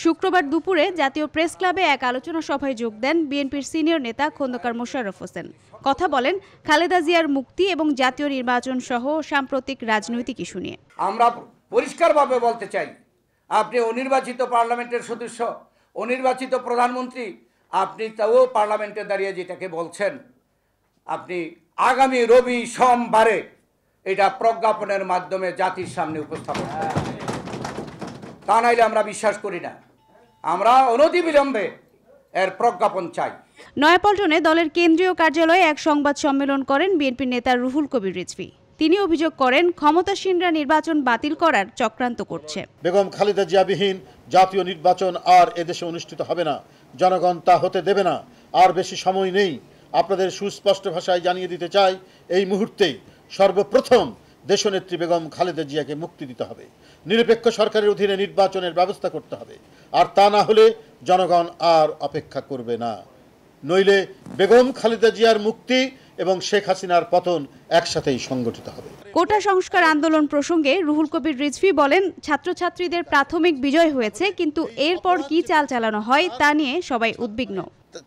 শুক্রবার দুপুরে জাতীয় প্রেস ক্লাবে এক আলোচনা সভায় যোগ দেন বিএনপির সিনিয়র নেতা খন্দকার মোশাররফ হোসেন কথা বলেন খালেদা জিয়ার মুক্তি এবং জাতীয় নির্বাচন সহ সাম্প্রতিক রাজনৈতিক ইস্যু নিয়ে আমরা পরিষ্কারভাবে বলতে চাই আপনি অনির্বাচিত পার্লামেন্টের সদস্য অনির্বাচিত প্রধানমন্ত্রী আপনি তাও পার্লামেন্টে দাঁড়িয়ে যেটাকে বলছেন আপনি আগামী রবি সোমবারে এটা প্রজ্ঞাপনের মাধ্যমে জাতির সামনে উপস্থাপন তা নাইলে আমরা বিশ্বাস করি না আমরা অনতিবিলম্বে এর প্রজ্ঞাপন চাই নয়াপল্টনে দলের কেন্দ্রীয় কার্যালয়ে এক সংবাদ সম্মেলন করেন বিএনপি নেতা রুহুল কবির রিজভি তিনি অভিযোগ করেন ক্ষমতাসীনরা নির্বাচন বাতিল করার চক্রান্ত করছে বেগম খালেদা জিয়াবিহীন জাতীয় নির্বাচন আর এদেশে অনুষ্ঠিত হবে না জনগণ তা হতে দেবে না আর বেশি সময় নেই আপনাদের সুস্পষ্ট ভাষায় জানিয়ে দিতে চাই এই মুহূর্তেই সর্বপ্রথম দেশনেত্রী বেগম খালেদা জিয়াকে মুক্তি দিতে হবে নিরপেক্ষ সরকারের অধীনে নির্বাচনের ব্যবস্থা করতে হবে আর তা না হলে জনগণ আর অপেক্ষা করবে না নইলে বেগম খালেদা জিয়ার মুক্তি এবং শেখ হাসিনার পতন একসাথেই সংগঠিত হবে কোটা সংস্কার আন্দোলন প্রসঙ্গে রুহুল কবির রিজভি বলেন ছাত্রছাত্রীদের প্রাথমিক বিজয় হয়েছে কিন্তু এরপর কি চাল চালানো হয় তা নিয়ে সবাই উদ্বিগ্ন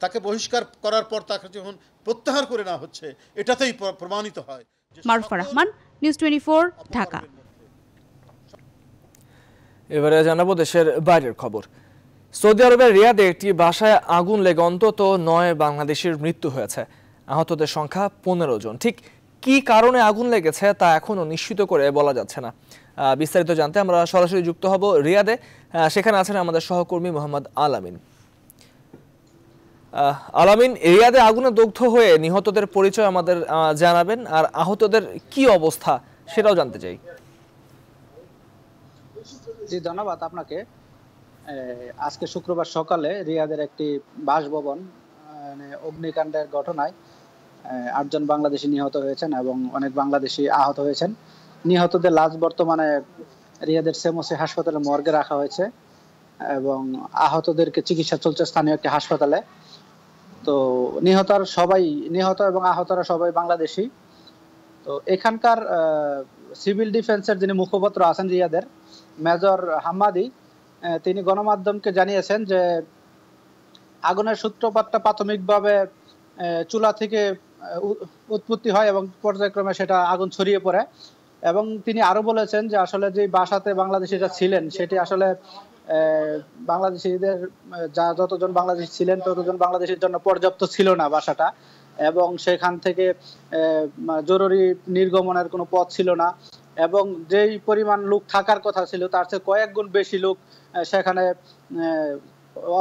তাকে বহিষ্কার করার পর তাকে যখন প্রত্যাহার করে না হচ্ছে এটাতেই প্রমাণিত হয় মারুফা রহমান নিউজ টোয়েন্টি ঢাকা এবারে জানাবো দেশের বাইরের খবর সৌদি আরবের রিয়াদে একটি বাসায় আগুন লেগে অন্তত নয় বাংলাদেশের মৃত্যু হয়েছে আহতদের সংখ্যা পনেরো জন ঠিক কি কারণে আগুন লেগেছে তা এখনও নিশ্চিত করে বলা যাচ্ছে না বিস্তারিত জানতে আমরা সরাসরি যুক্ত হব রিয়াদে সেখানে আছেন আমাদের সহকর্মী মোহাম্মদ আলামিন আলামিন রিয়াদে আগুনে দগ্ধ হয়ে নিহতদের পরিচয় আমাদের জানাবেন আর আহতদের কি অবস্থা সেটাও জানতে চাই জি ধন্যবাদ আপনাকে আজকে শুক্রবার সকালে রিয়াদের একটি বাসভবন মানে অগ্নিকাণ্ডের ঘটনায় আটজন বাংলাদেশি নিহত হয়েছেন এবং অনেক বাংলাদেশি আহত হয়েছেন নিহতদের লাশ বর্তমানে রিয়াদের সেমসি হাসপাতালে মর্গে রাখা হয়েছে এবং আহতদেরকে চিকিৎসা চলছে স্থানীয় একটি হাসপাতালে তো নিহতার সবাই নিহত এবং আহতরা সবাই বাংলাদেশি তো এখানকার সিভিল ডিফেন্সের যিনি মুখপাত্র আছেন রিয়াদের মেজর হাম্মাদি তিনি গণমাধ্যমকে জানিয়েছেন যে আগুনের সূত্রপাতটা প্রাথমিকভাবে চুলা থেকে উৎপত্তি হয় এবং পর্যায়ক্রমে সেটা আগুন ছড়িয়ে পড়ে এবং তিনি আরো বলেছেন যে আসলে যে বাসাতে বাংলাদেশিরা ছিলেন সেটি আসলে বাংলাদেশিদের যা যতজন বাংলাদেশি ছিলেন ততজন বাংলাদেশের জন্য পর্যাপ্ত ছিল না বাসাটা এবং সেখান থেকে জরুরি নির্গমনের কোনো পথ ছিল না এবং যেই পরিমাণ লোক থাকার কথা ছিল তার চেয়ে কয়েক গুণ বেশি লোক সেখানে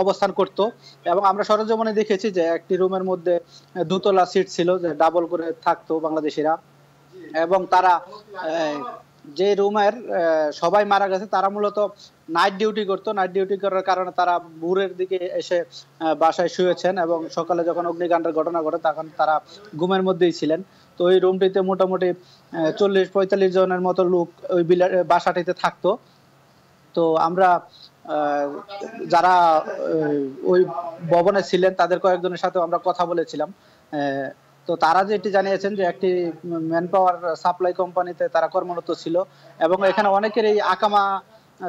অবস্থান করত এবং আমরা সরজমনে দেখেছি যে একটি রুমের মধ্যে দুতলা সিট ছিল যে ডাবল করে থাকতো বাংলাদেশিরা এবং তারা যে রুমের সবাই মারা গেছে তারা মূলত নাইট ডিউটি করতো নাইট ডিউটি করার কারণে তারা ভোরের দিকে এসে বাসায় শুয়েছেন এবং সকালে যখন অগ্নিকাণ্ডের ঘটনা ঘটে তখন তারা ঘুমের মধ্যেই ছিলেন তো ওই রুমটিতে মোটামুটি চল্লিশ পঁয়তাল্লিশ জনের মতো লোক ওই বাসাটিতে থাকতো তো আমরা যারা ওই ভবনে ছিলেন তাদের কয়েকজনের সাথে আমরা কথা বলেছিলাম তো তারা যেটি জানিয়েছেন যে একটি ম্যান পাওয়ার সাপ্লাই কোম্পানিতে তারা কর্মরত ছিল এবং এখানে অনেকের এই আকামা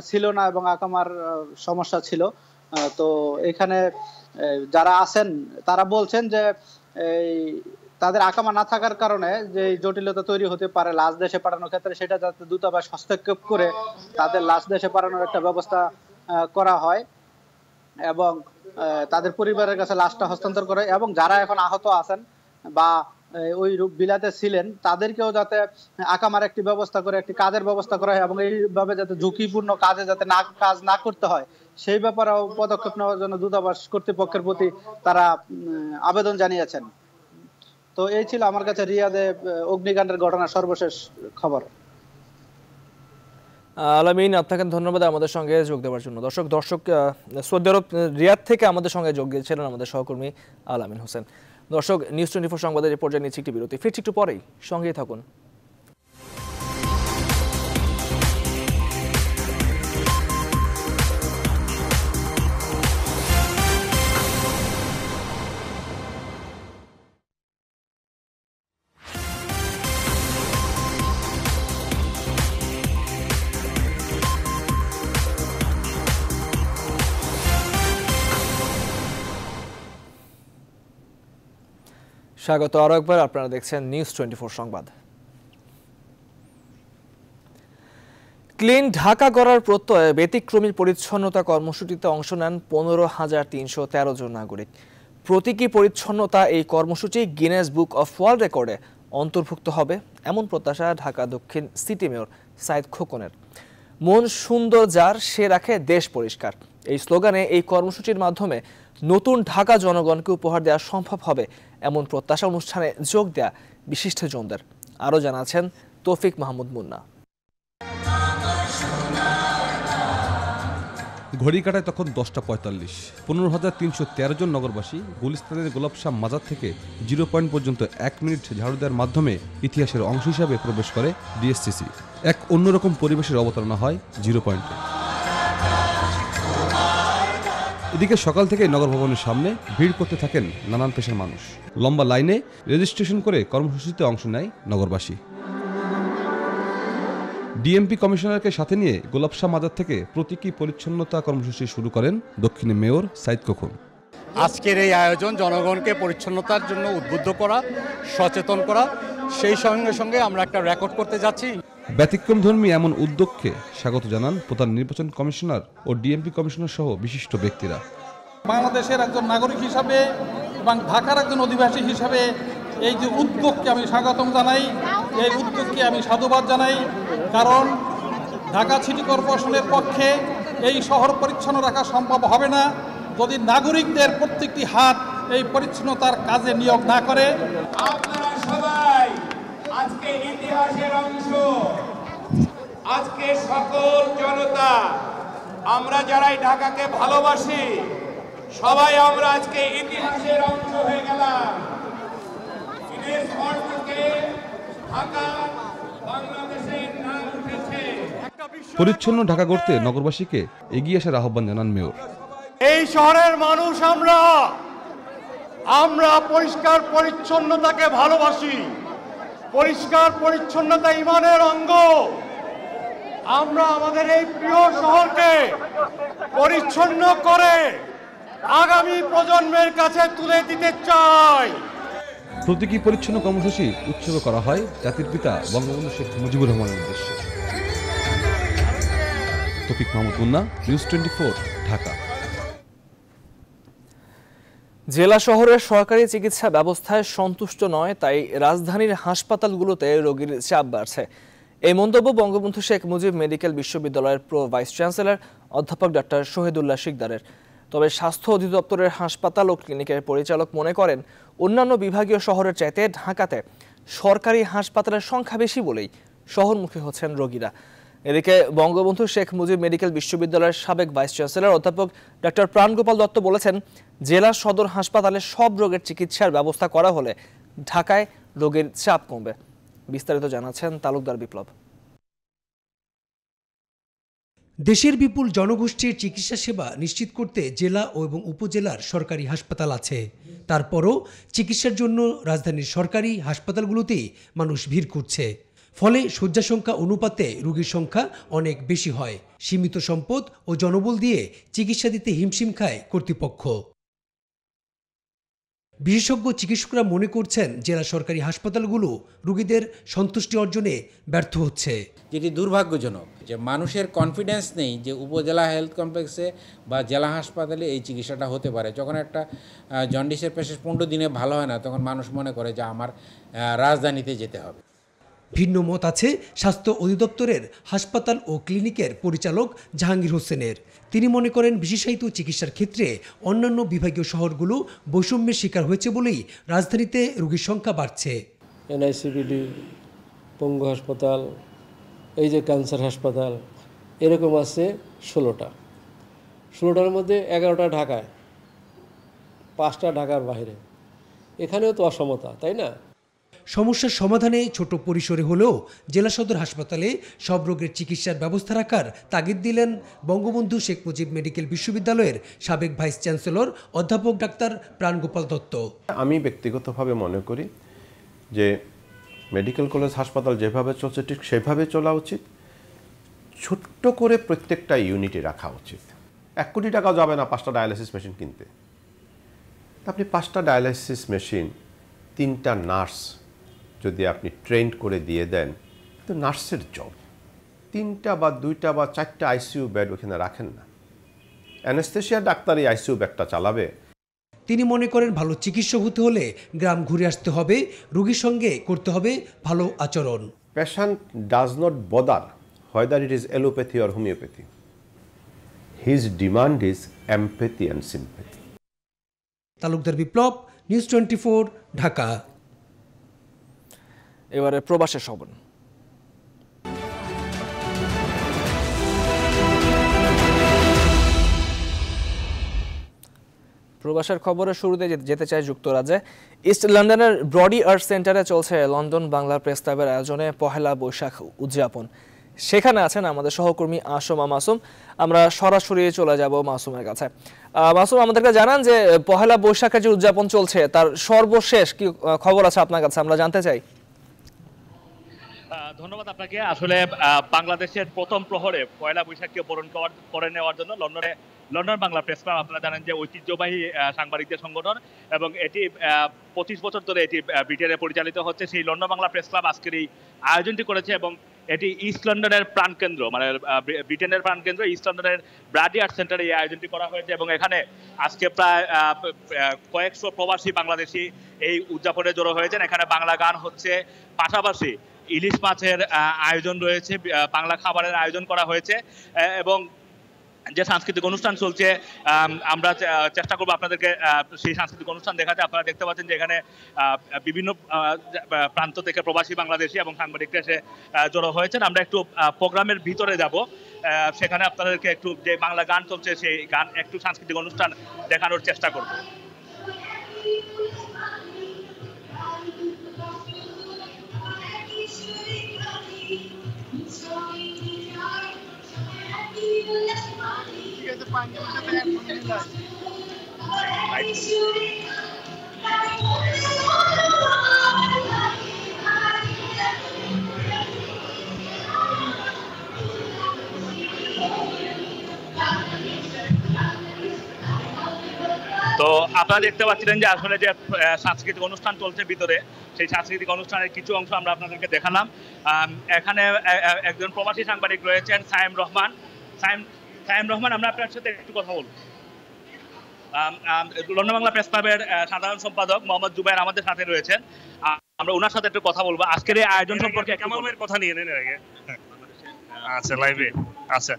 ছিল না এবং আকামার সমস্যা ছিল তো এখানে যারা আছেন তারা বলছেন যে এই তাদের আকামা না থাকার কারণে যে জটিলতা তৈরি হতে পারে লাশ দেশে পাঠানোর ক্ষেত্রে সেটা যাতে দূতাবাস হস্তক্ষেপ করে তাদের লাশ দেশে পাঠানোর একটা ব্যবস্থা করা হয় এবং তাদের পরিবারের কাছে লাশটা হস্তান্তর করে এবং যারা এখন আহত আছেন বা ওই বিলাতে ছিলেন তাদেরকেও যাতে আকামার একটি ব্যবস্থা করে একটি কাজের ব্যবস্থা করা হয় এবং এইভাবে যাতে ঝুঁকিপূর্ণ কাজে যাতে না কাজ না করতে হয় সেই ব্যাপারেও পদক্ষেপ নেওয়ার জন্য দূতাবাস কর্তৃপক্ষের প্রতি তারা আবেদন জানিয়েছেন তো এই ছিল আমার কাছে রিয়াদে অগ্নিকাণ্ডের ঘটনা সর্বশেষ খবর আলামিন আপনাকে ধন্যবাদ আমাদের সঙ্গে যোগ দেওয়ার জন্য দর্শক দর্শক সৌদি আরব রিয়াদ থেকে আমাদের সঙ্গে যোগ দিয়েছিলেন আমাদের সহকর্মী আলামিন হোসেন দর্শক নিউজ টোয়েন্টি ফোর সংবাদের পর্যায়ে নিচ্ছে একটি বিরতি ফিরছি একটু পরেই সঙ্গেই থাকুন স্বাগত আরো একবার আপনারা দেখছেন নিউজ টোয়েন্টি সংবাদ ক্লিন ঢাকা করার প্রত্যয়ে ব্যতিক্রমী পরিচ্ছন্নতা কর্মসূচিতে অংশ নেন পনেরো হাজার তিনশো তেরো জন নাগরিক প্রতীকী পরিচ্ছন্নতা এই কর্মসূচি গিনেস বুক অফ ওয়ার্ল্ড রেকর্ডে অন্তর্ভুক্ত হবে এমন প্রত্যাশা ঢাকা দক্ষিণ সিটি মেয়র সাইদ খোকনের মন সুন্দর যার সে রাখে দেশ পরিষ্কার এই স্লোগানে এই কর্মসূচির মাধ্যমে নতুন ঢাকা জনগণকে উপহার দেওয়া সম্ভব হবে এমন প্রত্যাশা অনুষ্ঠানে যোগ দেয়া বিশিষ্টজনদের আরও জানাচ্ছেন তৌফিক মাহমুদ মুন্না ঘড়ি কাটায় তখন দশটা পঁয়তাল্লিশ পনেরো হাজার তিনশো তেরো জন নগরবাসী গুলিস্তানের গোলাপশাহ মাজার থেকে জিরো পয়েন্ট পর্যন্ত এক মিনিট ঝাড়ু দেওয়ার মাধ্যমে ইতিহাসের অংশ হিসাবে প্রবেশ করে ডিএসসিসি এক অন্যরকম পরিবেশের অবতারণা হয় জিরো পয়েন্টে এদিকে সকাল থেকে নগর ভবনের সামনে ভিড় করতে থাকেন নানান পেশার মানুষ লম্বা লাইনে রেজিস্ট্রেশন করে কর্মসূচিতে অংশ নেয় নগরবাসী ডিএমপি কমিশনারকে সাথে নিয়ে গোলাপশাহ মাজার থেকে প্রতীকী পরিচ্ছন্নতা কর্মসূচি শুরু করেন দক্ষিণে মেয়র সাইদ কখন আজকের এই আয়োজন জনগণকে পরিচ্ছন্নতার জন্য উদ্বুদ্ধ করা সচেতন করা সেই সঙ্গে সঙ্গে আমরা একটা রেকর্ড করতে যাচ্ছি ব্যতিক্রমধর্মী এমন উদ্যোগকে স্বাগত জানান প্রধান নির্বাচন কমিশনার ও ডিএমপি কমিশনার সহ বিশিষ্ট ব্যক্তিরা বাংলাদেশের একজন নাগরিক হিসাবে এবং ঢাকার একজন অধিবাসী হিসাবে এই যে উদ্যোগকে আমি স্বাগতম জানাই এই উদ্যোগকে আমি সাধুবাদ জানাই কারণ ঢাকা সিটি কর্পোরেশনের পক্ষে এই শহর পরিচ্ছন্ন রাখা সম্ভব হবে না যদি নাগরিকদের প্রত্যেকটি হাত এই পরিচ্ছন্নতার কাজে নিয়োগ না করে আপনারা সবাই আজকে ইতিহাসের অংশ আজকে সকল জনতা আমরা যারাই ঢাকাকে ভালোবাসি সবাই আমরা আজকে ইতিহাসের অংশ হয়ে গেলাম পরিচ্ছন্ন ঢাকা করতে নগরবাসীকে এগিয়ে আসার আহ্বান জানান মেয়র এই শহরের মানুষ আমরা আমরা পরিষ্কার পরিচ্ছন্নতাকে ভালোবাসি পরিষ্কার পরিচ্ছন্নতা ইমানের অঙ্গ আমরা আমাদের এই প্রিয় শহরকে পরিচ্ছন্ন করে আগামী প্রজন্মের কাছে তুলে দিতে চাই প্রতীকী পরিচ্ছন্ন কর্মসূচি উৎসর্গ করা হয় জাতির পিতা বঙ্গবন্ধু শেখ মুজিবুর রহমানের উদ্দেশ্যে তফিক মাহমুদ উন্না নিউজ টোয়েন্টি ঢাকা জেলা শহরের সরকারি চিকিৎসা ব্যবস্থায় সন্তুষ্ট নয় তাই রাজধানীর হাসপাতালগুলোতে রোগীর চাপ বাড়ছে এই মন্তব্য বঙ্গবন্ধু শেখ মুজিব মেডিকেল বিশ্ববিদ্যালয়ের প্রো ভাইস চ্যান্সেলর অধ্যাপক ডক্টর শহীদুল্লাহ শিকদারের তবে স্বাস্থ্য অধিদপ্তরের হাসপাতাল ও ক্লিনিকের পরিচালক মনে করেন অন্যান্য বিভাগীয় শহরের চাইতে ঢাকাতে সরকারি হাসপাতালের সংখ্যা বেশি বলেই শহরমুখী হচ্ছেন রোগীরা এদিকে বঙ্গবন্ধু শেখ মুজিব মেডিকেল বিশ্ববিদ্যালয়ের সাবেক ভাইস চ্যান্সেলর অধ্যাপক ডক্টর প্রাণগোপাল দত্ত বলেছেন জেলা সদর হাসপাতালে সব রোগের চিকিৎসার ব্যবস্থা করা হলে ঢাকায় রোগের চাপ কমবে বিস্তারিত জানাচ্ছেন তালুকদার বিপ্লব দেশের বিপুল জনগোষ্ঠীর চিকিৎসা সেবা নিশ্চিত করতে জেলা এবং উপজেলার সরকারি হাসপাতাল আছে তারপরও চিকিৎসার জন্য রাজধানীর সরকারি হাসপাতালগুলোতেই মানুষ ভিড় করছে ফলে শয্যা সংখ্যা অনুপাতে রোগীর সংখ্যা অনেক বেশি হয় সীমিত সম্পদ ও জনবল দিয়ে চিকিৎসা দিতে হিমশিম খায় কর্তৃপক্ষ বিশেষজ্ঞ চিকিৎসকরা মনে করছেন জেলা সরকারি হাসপাতালগুলো রোগীদের সন্তুষ্টি অর্জনে ব্যর্থ হচ্ছে যেটি দুর্ভাগ্যজনক যে মানুষের কনফিডেন্স নেই যে উপজেলা হেলথ কমপ্লেক্সে বা জেলা হাসপাতালে এই চিকিৎসাটা হতে পারে যখন একটা জন্ডিসের পেশেন্ট পনেরো দিনে ভালো হয় না তখন মানুষ মনে করে যে আমার রাজধানীতে যেতে হবে ভিন্ন মত আছে স্বাস্থ্য অধিদপ্তরের হাসপাতাল ও ক্লিনিকের পরিচালক জাহাঙ্গীর হোসেনের তিনি মনে করেন বিশেষায়িত চিকিৎসার ক্ষেত্রে অন্যান্য বিভাগীয় শহরগুলো বৈষম্যের শিকার হয়েছে বলেই রাজধানীতে রোগীর সংখ্যা বাড়ছে এনআইসিবিডি পঙ্গু হাসপাতাল এই যে ক্যান্সার হাসপাতাল এরকম আছে ষোলোটা ষোলোটার মধ্যে এগারোটা ঢাকায় পাঁচটা ঢাকার বাইরে এখানেও তো অসমতা তাই না সমস্যার সমাধানে ছোট পরিসরে হলেও জেলা সদর হাসপাতালে সব রোগের চিকিৎসার ব্যবস্থা রাখার তাগিদ দিলেন বঙ্গবন্ধু শেখ মুজিব মেডিকেল বিশ্ববিদ্যালয়ের সাবেক ভাইস চ্যান্সেলর অধ্যাপক ডাক্তার প্রাণগোপাল দত্ত আমি ব্যক্তিগতভাবে মনে করি যে মেডিকেল কলেজ হাসপাতাল যেভাবে চলছে ঠিক সেভাবে চলা উচিত ছোট্ট করে প্রত্যেকটা ইউনিটে রাখা উচিত এক কোটি টাকা যাবে না পাঁচটা ডায়ালিসিস মেশিন কিনতে আপনি পাঁচটা ডায়ালিসিস মেশিন তিনটা নার্স যদি আপনি ট্রেন্ড করে দিয়ে দেন তো নার্সের জব তিনটা বা দুইটা বা চারটা আইসিইউ বেড ওখানে রাখেন না অ্যানেস্থেশিয়া ডাক্তার এই আইসিইউ ব্যাডটা চালাবে তিনি মনে করেন ভালো চিকিৎসক হতে হলে গ্রাম ঘুরে আসতে হবে রুগীর সঙ্গে করতে হবে ভালো আচরণ patient does not bother whether it is allopathy or homeopathy his demand is empathy and sympathy Talukdar Biplob news twenty Dhaka এবারে প্রবাসে শোভন প্রবাসের খবরে শুরুতে যেতে চাই যুক্তরাজ্যে ইস্ট লন্ডনের ব্রডি আর্ট সেন্টারে চলছে লন্ডন বাংলা প্রেস ক্লাবের আয়োজনে পহেলা বৈশাখ উদযাপন সেখানে আছেন আমাদের সহকর্মী আসমা মাসুম আমরা সরাসরি চলে যাব মাসুমের কাছে মাসুম আমাদেরকে জানান যে পহেলা বৈশাখের যে উদযাপন চলছে তার সর্বশেষ কি খবর আছে আপনার কাছে আমরা জানতে চাই ধন্যবাদ আপনাকে আসলে বাংলাদেশের প্রথম প্রহরে পয়লা বৈশাখকে বরণ করে নেওয়ার জন্য লন্ডনে লন্ডন বাংলা প্রেস ক্লাব আপনারা জানেন যে ঐতিহ্যবাহী সাংবাদিকদের সংগঠন এবং এটি পঁচিশ বছর ধরে এটি ব্রিটেনে পরিচালিত হচ্ছে সেই লন্ডন বাংলা প্রেস ক্লাব আজকের এই আয়োজনটি করেছে এবং এটি ইস্ট লন্ডনের প্রাণকেন্দ্র মানে ব্রিটেনের প্রাণকেন্দ্র ইস্ট লন্ডনের ব্রাডি আর্ট সেন্টারে এই আয়োজনটি করা হয়েছে এবং এখানে আজকে প্রায় কয়েকশো প্রবাসী বাংলাদেশি এই উদযাপনে জড়ো হয়েছেন এখানে বাংলা গান হচ্ছে পাশাপাশি ইলিশ মাছের আয়োজন রয়েছে বাংলা খাবারের আয়োজন করা হয়েছে এবং যে সাংস্কৃতিক অনুষ্ঠান চলছে আমরা চেষ্টা করবো আপনাদেরকে সেই সাংস্কৃতিক অনুষ্ঠান দেখাতে আপনারা দেখতে পাচ্ছেন যে এখানে বিভিন্ন প্রান্ত থেকে প্রবাসী বাংলাদেশি এবং সাংবাদিকরা এসে জড়ো হয়েছেন আমরা একটু প্রোগ্রামের ভিতরে যাব সেখানে আপনাদেরকে একটু যে বাংলা গান চলছে সেই গান একটু সাংস্কৃতিক অনুষ্ঠান দেখানোর চেষ্টা করবো তো আপনারা দেখতে পাচ্ছিলেন যে আসলে যে সাংস্কৃতিক অনুষ্ঠান চলছে ভিতরে সেই সাংস্কৃতিক অনুষ্ঠানের কিছু অংশ আমরা আপনাদেরকে দেখালাম এখানে একজন প্রবাসী সাংবাদিক রয়েছেন সায়েম রহমান সায়েম রহমান আমরা আপনার সাথে একটু কথা লন্ডন বাংলা প্রেস ক্লাবের সাধারণ সম্পাদক মোহাম্মদ জুবাইর আমাদের সাথে রয়েছেন আমরা ওনার সাথে একটু কথা বলবো আজকের এই আয়োজন সম্পর্কে কথা নিয়ে নেন আগে আচ্ছা লাইভে আচ্ছা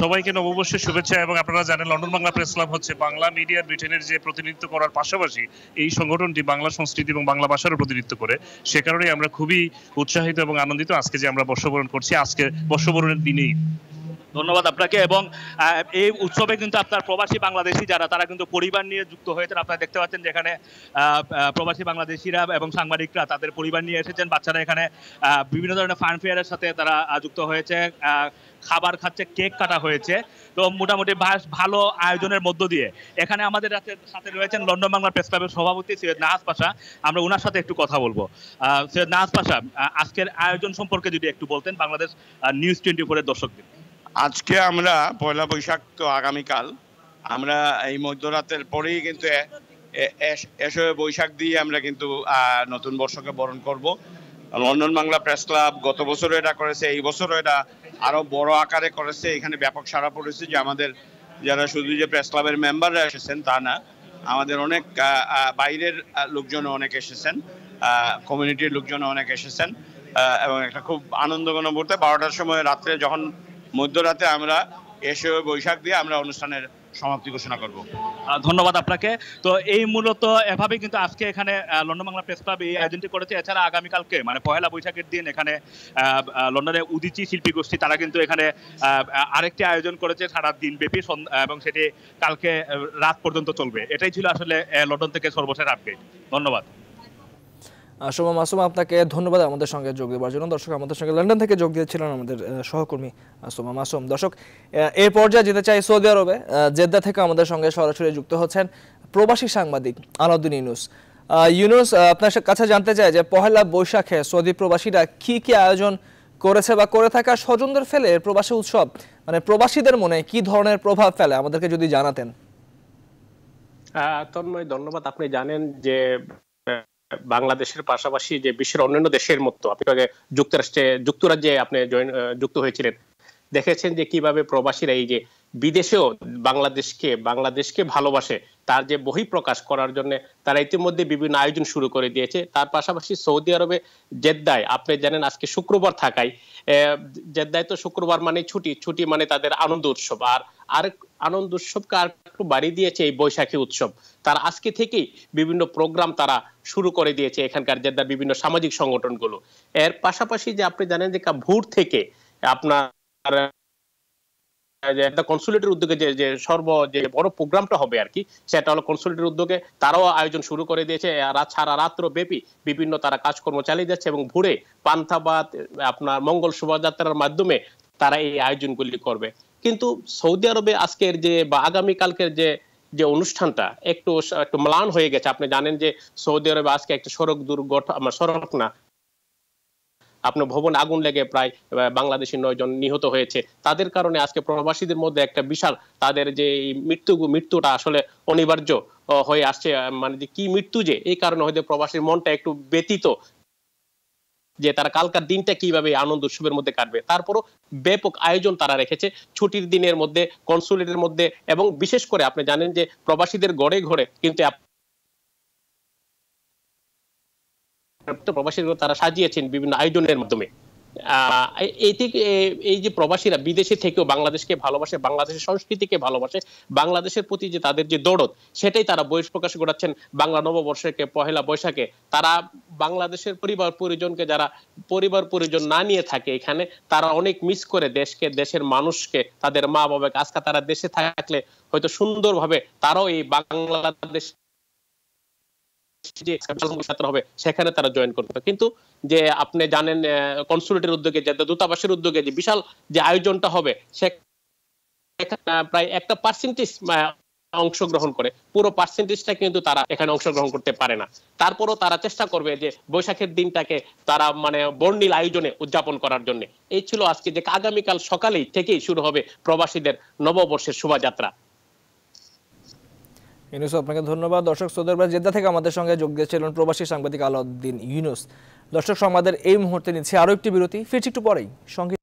সবাইকে নববর্ষের শুভেচ্ছা এবং আপনারা জানেন লন্ডন বাংলা প্রেস ক্লাব হচ্ছে বাংলা মিডিয়া ব্রিটেনের যে প্রতিনিধিত্ব করার পাশাপাশি এই সংগঠনটি বাংলা সংস্কৃতি এবং বাংলা ভাষারও প্রতিনিধিত্ব করে সে কারণে আমরা খুবই উৎসাহিত এবং আনন্দিত আজকে যে আমরা বর্ষবরণ করছি আজকে বর্ষবরণের দিনেই ধন্যবাদ আপনাকে এবং এই উৎসবে কিন্তু আপনার প্রবাসী বাংলাদেশি যারা তারা কিন্তু পরিবার নিয়ে যুক্ত হয়েছেন আপনারা দেখতে পাচ্ছেন যেখানে প্রবাসী বাংলাদেশিরা এবং সাংবাদিকরা তাদের পরিবার নিয়ে এসেছেন বাচ্চারা এখানে বিভিন্ন ধরনের ফানফেয়ারের সাথে তারা যুক্ত হয়েছে খাবার খাচ্ছে কেক কাটা হয়েছে তো মোটামুটি ভালো আয়োজনের মধ্য দিয়ে এখানে আমাদের সাথে রয়েছেন লন্ডন বাংলা প্রেস ক্লাবের সভাপতি সৈয়দ নাহাজ পাশা আমরা ওনার সাথে একটু কথা বলবো সৈয়দ নাহাজ পাশা আজকের আয়োজন সম্পর্কে যদি একটু বলতেন বাংলাদেশ নিউজ টোয়েন্টি ফোরের দর্শকদের আজকে আমরা পয়লা বৈশাখ তো আগামীকাল আমরা এই মধ্যরাতের পরেই কিন্তু বৈশাখ দিয়ে আমরা কিন্তু নতুন বর্ষকে বরণ করব লন্ডন বাংলা প্রেস ক্লাব গত বছরও এটা করেছে এই বছরও এটা আরও বড় আকারে করেছে এখানে ব্যাপক সারা পড়েছে যে আমাদের যারা শুধু যে প্রেস ক্লাবের মেম্বাররা এসেছেন তা না আমাদের অনেক বাইরের লোকজনও অনেক এসেছেন কমিউনিটির লোকজনও অনেক এসেছেন এবং একটা খুব আনন্দঘন মুহূর্তে বারোটার সময় রাত্রে যখন মধ্যরাতে আমরা এসে বৈশাখ দিয়ে আমরা অনুষ্ঠানের সমাপ্তি ঘোষণা করব ধন্যবাদ আপনাকে তো এই মূলত এভাবে কিন্তু আজকে এখানে লন্ডন বাংলা প্রেস ক্লাব এই আয়োজনটি করেছে এছাড়া আগামীকালকে মানে পহেলা বৈশাখের দিন এখানে লন্ডনের উদিচি শিল্পী গোষ্ঠী তারা কিন্তু এখানে আরেকটি আয়োজন করেছে সারা দিনব্যাপী এবং সেটি কালকে রাত পর্যন্ত চলবে এটাই ছিল আসলে লন্ডন থেকে সর্বশেষ আপডেট ধন্যবাদ শুভ মাসুম আপনাকে ধন্যবাদ আমাদের সঙ্গে যোগ দেওয়ার জন্য দর্শক আমাদের সঙ্গে লন্ডন থেকে যোগ দিয়েছিলেন আমাদের সহকর্মী শুভ মাসুম দর্শক এর পর্যায়ে যেতে চাই সৌদি আরবে জেদ্দা থেকে আমাদের সঙ্গে সরাসরি যুক্ত হচ্ছেন প্রবাসী সাংবাদিক আলাউদ্দিন ইউনুস ইউনুস আপনার কাছে জানতে চাই যে পহেলা বৈশাখে সৌদি প্রবাসীরা কি কি আয়োজন করেছে বা করে থাকা স্বজনদের ফেলে প্রবাসী উৎসব মানে প্রবাসীদের মনে কি ধরনের প্রভাব ফেলে আমাদেরকে যদি জানাতেন তন্ময় ধন্যবাদ আপনি জানেন যে বাংলাদেশের পাশাপাশি যে বিশ্বের অন্যান্য দেশের মতো আপনি আগে যুক্তরাষ্ট্রে যুক্তরাজ্যে আপনি জয়েন যুক্ত হয়েছিলেন দেখেছেন যে কিভাবে প্রবাসীরা এই যে বিদেশেও বাংলাদেশকে বাংলাদেশকে ভালোবাসে তার যে বহিঃপ্রকাশ করার জন্য তারা ইতিমধ্যে বিভিন্ন আয়োজন শুরু করে দিয়েছে তার পাশাপাশি সৌদি আরবে জেদ্দায় আপনি জানেন আজকে শুক্রবার থাকায় জেদ্দায় তো শুক্রবার মানে ছুটি ছুটি মানে তাদের আনন্দ উৎসব আর আর আনন্দ উৎসবকে আর একটু বাড়িয়ে দিয়েছে এই বৈশাখী উৎসব তার আজকে থেকেই বিভিন্ন প্রোগ্রাম তারা শুরু করে দিয়েছে এখানকার জেদ্দার বিভিন্ন সামাজিক সংগঠনগুলো এর পাশাপাশি যে আপনি জানেন যে ভোর থেকে আপনার একটা কনসুলেটের উদ্যোগে যে যে সর্ব যে বড় প্রোগ্রামটা হবে আর কি সেটা হলো কনসুলেটের উদ্যোগে তারাও আয়োজন শুরু করে দিয়েছে রাত সারা রাত্র ব্যাপী বিভিন্ন তারা কাজকর্ম চালিয়ে যাচ্ছে এবং ভোরে পান্থাবাদ আপনার মঙ্গল শোভাযাত্রার মাধ্যমে তারা এই আয়োজনগুলি করবে কিন্তু সৌদি আরবে আজকের যে বা আগামীকালকের যে যে অনুষ্ঠানটা একটু একটু ম্লান হয়ে গেছে আপনি জানেন যে সৌদি আরবে আজকে একটা সড়ক দুর্ঘটনা সড়ক না আপনার ভবন আগুন লেগে প্রায় বাংলাদেশি নয়জন নিহত হয়েছে তাদের কারণে আজকে প্রবাসীদের মধ্যে একটা বিশাল তাদের যে মৃত্যু মৃত্যুটা আসলে অনিবার্য হয়ে আসছে মানে যে কি মৃত্যু যে এই কারণে হয়তো প্রবাসীর মনটা একটু ব্যতীত যে তারা কালকার দিনটা কিভাবে আনন্দ উৎসবের মধ্যে কাটবে তারপরও ব্যাপক আয়োজন তারা রেখেছে ছুটির দিনের মধ্যে কনসুলেটের মধ্যে এবং বিশেষ করে আপনি জানেন যে প্রবাসীদের ঘরে ঘরে কিন্তু প্রবাসীরা তারা সাজিয়েছেন বিভিন্ন আয়োজনের মাধ্যমে এই যে প্রবাসীরা বিদেশে থেকেও বাংলাদেশকে ভালোবাসে বাংলাদেশের সংস্কৃতিকে ভালোবাসে বাংলাদেশের প্রতি যে তাদের যে দৌড়ত সেটাই তারা বয়স প্রকাশ করাচ্ছেন বাংলা নববর্ষকে পহেলা বৈশাখে তারা বাংলাদেশের পরিবার পরিজনকে যারা পরিবার পরিজন না নিয়ে থাকে এখানে তারা অনেক মিস করে দেশকে দেশের মানুষকে তাদের মা বাবাকে আজকে তারা দেশে থাকলে হয়তো সুন্দরভাবে তারাও এই বাংলাদেশ যে হবে সেখানে তারা জয়েন করতো কিন্তু যে আপনি জানেন কনসুলেটের উদ্যোগে যে দূতাবাসের উদ্যোগে যে বিশাল যে আয়োজনটা হবে প্রায় একটা পার্সেন্টেজ অংশগ্রহণ করে পুরো পার্সেন্টেজটা কিন্তু তারা এখানে অংশগ্রহণ করতে পারে না তারপরও তারা চেষ্টা করবে যে বৈশাখের দিনটাকে তারা মানে বর্ণিল আয়োজনে উদযাপন করার জন্য এই ছিল আজকে যে আগামীকাল সকালেই থেকেই শুরু হবে প্রবাসীদের নববর্ষের শোভাযাত্রা ইউনুস আপনাকে ধন্যবাদ দর্শক সৌদরবার জেদ্দা থেকে আমাদের সঙ্গে যোগ দিয়েছিলেন প্রবাসী সাংবাদিক আলাউদ্দিন ইউনুস দর্শক আমাদের এই মুহূর্তে নিচ্ছে আরও একটি বিরতি ফিরছি একটু পরেই সঙ্গে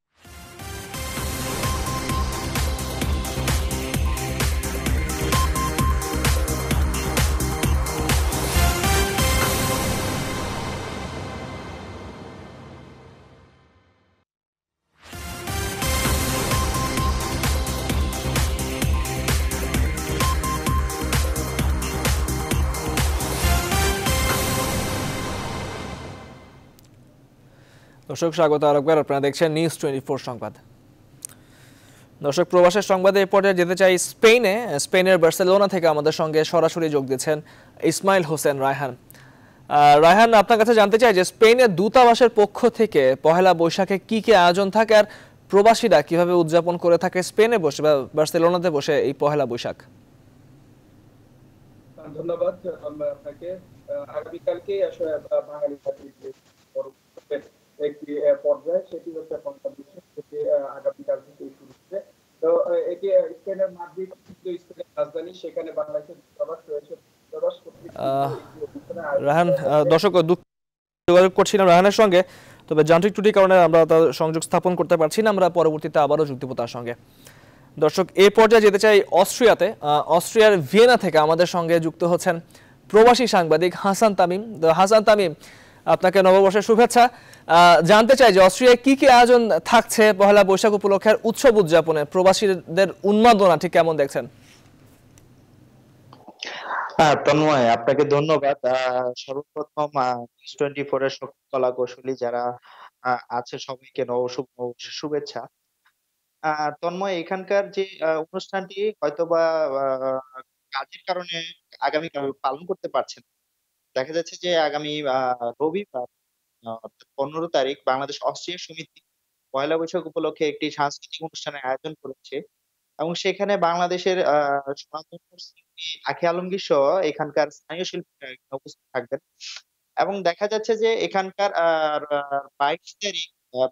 দর্শক স্বাগত আর আপনারা দেখছেন নিউজ টোয়েন্টি ফোর সংবাদ দর্শক প্রবাসের সংবাদে এ পর্যায়ে যেতে চাই স্পেনে স্পেনের বার্সেলোনা থেকে আমাদের সঙ্গে সরাসরি যোগ দিয়েছেন ইসমাইল হোসেন রায়হান রায়হান আপনার কাছে জানতে চাই যে স্পেনের দূতাবাসের পক্ষ থেকে পহেলা বৈশাখে কি কি আয়োজন থাকে আর প্রবাসীরা কিভাবে উদযাপন করে থাকে স্পেনে বসে বা বার্সেলোনাতে বসে এই পহেলা বৈশাখ ধন্যবাদ আপনাকে আগামীকালকে আসলে বাঙালি একটি পর্যায়ে সেটি হচ্ছে কন্ট্রাডিকশন সেটি আগামীকাল থেকে শুরু হচ্ছে তো এটি স্পেনের মাদ্রিদ স্পেনের রাজধানী সেখানে বাংলাদেশের দূতাবাস রয়েছে দূতাবাস রাহান দর্শক যোগাযোগ করছিলাম রাহানের সঙ্গে তবে যান্ত্রিক ত্রুটির কারণে আমরা তার সংযোগ স্থাপন করতে পারছি না আমরা পরবর্তীতে আবারও যুক্ত তার সঙ্গে দর্শক এ পর্যায়ে যেতে চাই অস্ট্রিয়াতে অস্ট্রিয়ার ভিয়েনা থেকে আমাদের সঙ্গে যুক্ত হচ্ছেন প্রবাসী সাংবাদিক হাসান তামিম হাসান তামিম আপনাকে নববর্ষের শুভেচ্ছা জানতে চাই যে অস্ট্রিয়ায় কি কি আয়োজন থাকছে পহেলা বৈশাখ উপলক্ষের উৎসব উদযাপনে প্রবাসীদের উন্মাদনা ঠিক কেমন দেখছেন হ্যাঁ তন্ময় আপনাকে ধন্যবাদ সর্বপ্রথম টোয়েন্টি ফোর এর কলা কৌশলী যারা আছে সবাইকে নবশুভ শুভেচ্ছা তন্ময় এখানকার যে অনুষ্ঠানটি হয়তোবা কাজের কারণে আগামীকাল পালন করতে পারছেন দেখা যাচ্ছে যে আগামী আহ রবিবার পনেরো তারিখ বাংলাদেশ অস্ট্রিয়া সমিতি পয়লা বৈশাখ উপলক্ষে একটি সাংস্কৃতিক অনুষ্ঠানের আয়োজন করেছে এবং সেখানে বাংলাদেশের সনাতন আলমগীর সহ এখানকার স্থানীয় শিল্পীরা উপস্থিত থাকবেন এবং দেখা যাচ্ছে যে এখানকার বাইশ তারিখ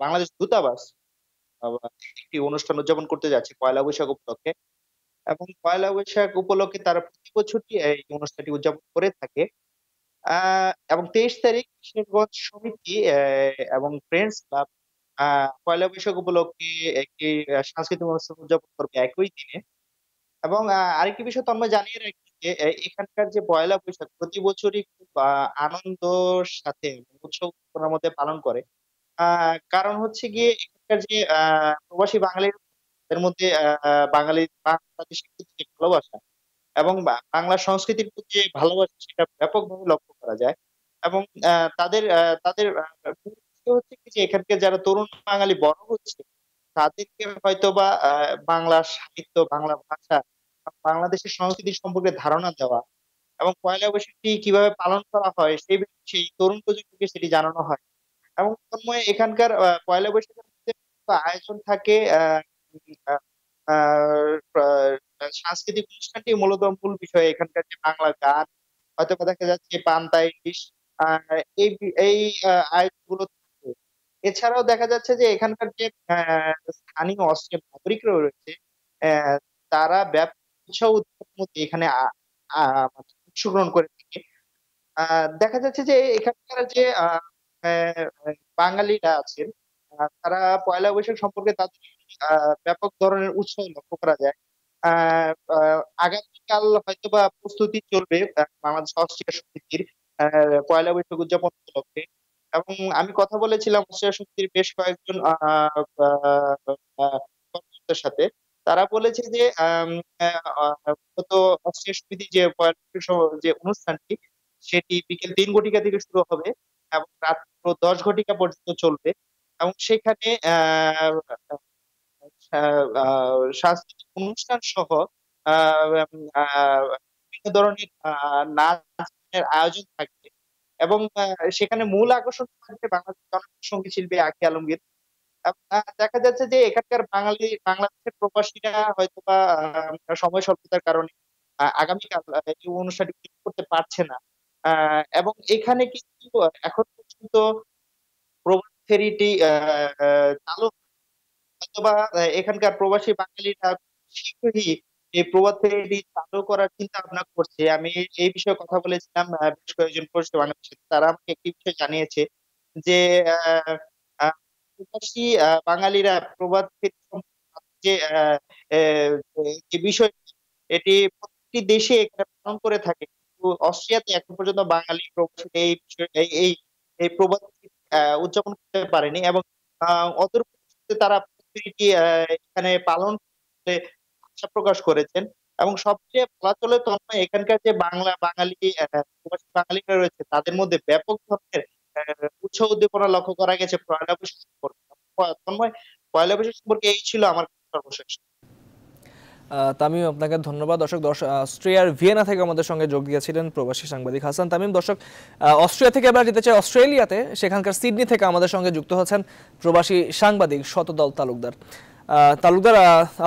বাংলাদেশ দূতাবাস একটি অনুষ্ঠান উদযাপন করতে যাচ্ছে পয়লা বৈশাখ উপলক্ষে এবং পয়লা বৈশাখ উপলক্ষে তারা প্রতি বছরই এই অনুষ্ঠানটি উদযাপন করে থাকে এবং তেইশ তারিখ কিশোরগঞ্জ সমিতি এবং ফ্রেন্ডস ক্লাব পয়লা বৈশাখ উপলক্ষে একটি সাংস্কৃতিক অনুষ্ঠান উদযাপন করবে একই দিনে এবং আরেকটি বিষয় তো আমরা জানিয়ে রাখি যে এখানকার যে পয়লা বৈশাখ প্রতি বছরই খুব আনন্দর সাথে উৎসব মধ্যে পালন করে কারণ হচ্ছে গিয়ে এখানকার যে প্রবাসী বাঙালির মধ্যে বাঙালি ভালোবাসা এবং বাংলা সংস্কৃতির প্রতি ভালোবাসা সেটা ব্যাপকভাবে লক্ষ্য করা যায় এবং তাদের তাদের হচ্ছে কি যে এখানকার যারা তরুণ বাঙালি বড় হচ্ছে তাদেরকে হয়তো বা বাংলা সাহিত্য বাংলা ভাষা বাংলাদেশের সংস্কৃতি সম্পর্কে ধারণা দেওয়া এবং পয়লা বৈশাখটি কিভাবে পালন করা হয় সেই সেই তরুণ প্রজন্মকে সেটি জানানো হয় এবং তন্ময় এখানকার পয়লা বৈশাখের আয়োজন থাকে সাংস্কৃতিক অনুষ্ঠানটি মূলত মূল বিষয় এখানকার যে বাংলা গান হয়তো দেখা যাচ্ছে পান্তা ইলিশ এই আয়োজনগুলো এছাড়াও দেখা যাচ্ছে যে এখানকার যে স্থানীয় অস্ট্রিয় নাগরিকরা রয়েছে তারা ব্যবসা মধ্যে এখানে মানে অংশগ্রহণ করে থাকে দেখা যাচ্ছে যে এখানকার যে বাঙালিরা আছেন তারা পয়লা বৈশাখ সম্পর্কে তাদের ব্যাপক ধরনের উৎসাহ লক্ষ্য করা যায় আগামীকাল হয়তো বা প্রস্তুতি চলবে বাংলাদেশ অস্ট্রিয়া সমিতির পয়লা বৈঠক উদযাপন উপলক্ষে এবং আমি কথা বলেছিলাম অস্ট্রিয়া সমিতির বেশ কয়েকজন কর্মকর্তার সাথে তারা বলেছে যে অস্ট্রিয়া সমিতি যে যে অনুষ্ঠানটি সেটি বিকেল তিন ঘটিকা থেকে শুরু হবে এবং রাত দশ ঘটিকা পর্যন্ত চলবে এবং সেখানে শাস্ত্রীয় অনুষ্ঠান সহ বিভিন্ন ধরনের নাচের আয়োজন থাকে এবং সেখানে মূল আকর্ষণ থাকছে বাংলাদেশ জনসঙ্গীত শিল্পী আখি আলমগীর দেখা যাচ্ছে যে এখানকার বাঙালি বাংলাদেশের প্রবাসীরা হয়তো বা সময় স্বল্পতার কারণে আগামীকাল এই অনুষ্ঠানটি করতে পারছে না এবং এখানে কিন্তু এখন পর্যন্ত প্রবাস ফেরিটি চালু অথবা এখানকার প্রবাসী বাঙালিরা শীঘ্রই এই প্রবাদ ফেরিটি চালু করার চিন্তা ভাবনা করছে। আমি এই বিষয়ে কথা বলেছিলাম বেশ কয়েকজন প্রবাসী বাঙালির সাথে। তারা আমাকে একটি বিষয় জানিয়েছে যে প্রবাসী বাঙালিরা প্রবাদ যে আ যে বিষয়টি এটি প্রতিটি দেশে এখানে পালন করে থাকে। কিন্তু অস্ট্রিয়াতে এখন পর্যন্ত বাঙালি প্রবাসী এই বিষয় এই এই প্রবাদ উদযাপন করতে পারেনি এবং আ অদূর তারা সংস্কৃতি এখানে পালন আশা প্রকাশ করেছেন এবং সবচেয়ে বলা চলে তন্ময় এখানকার যে বাংলা বাঙালি প্রবাসী বাঙালিরা রয়েছে তাদের মধ্যে ব্যাপক ধরনের উৎসাহ উদ্দীপনা লক্ষ্য করা গেছে পয়লা বৈশাখ সম্পর্কে তন্ময় পয়লা বৈশাখ সম্পর্কে এই ছিল আমার সর্বশেষ তামিম আপনাকে ধন্যবাদ দর্শক অস্ট্রিয়ার ভিয়েনা থেকে আমাদের সঙ্গে যোগ দিয়েছিলেন প্রবাসী সাংবাদিক হাসান তামিম দর্শক অস্ট্রিয়া থেকে এবার যেতে চাই অস্ট্রেলিয়াতে সেখানকার সিডনি থেকে আমাদের সঙ্গে যুক্ত হচ্ছেন প্রবাসী সাংবাদিক শতদল তালুকদার তালুকদার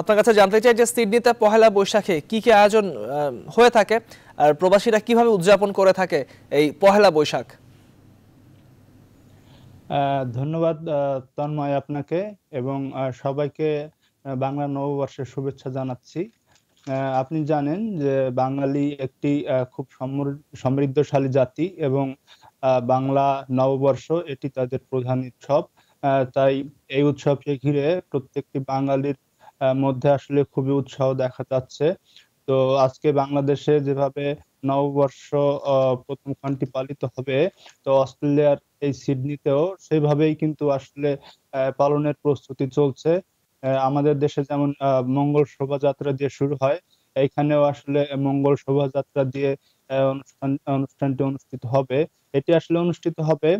আপনার কাছে জানতে চাই যে সিডনিতে পহেলা বৈশাখে কি কি আয়োজন হয়ে থাকে আর প্রবাসীরা কিভাবে উদযাপন করে থাকে এই পহেলা বৈশাখ ধন্যবাদ তন্ময় আপনাকে এবং সবাইকে বাংলা নববর্ষের শুভেচ্ছা জানাচ্ছি আপনি জানেন যে বাঙালি একটি খুব সমৃদ্ধশালী জাতি এবং বাংলা নববর্ষ এটি তাদের প্রধান উৎসব তাই এই উৎসবকে ঘিরে প্রত্যেকটি বাঙালির মধ্যে আসলে খুবই উৎসাহ দেখা যাচ্ছে তো আজকে বাংলাদেশে যেভাবে নববর্ষ প্রথম খানটি পালিত হবে তো অস্ট্রেলিয়ার এই সিডনিতেও সেভাবেই কিন্তু আসলে পালনের প্রস্তুতি চলছে আমাদের দেশে যেমন মঙ্গল শোভাযাত্রা দিয়ে শুরু হয় এখানেও আসলে মঙ্গল শোভাযাত্রা দিয়ে অনুষ্ঠানটি অনুষ্ঠিত হবে এটি আসলে অনুষ্ঠিত হবে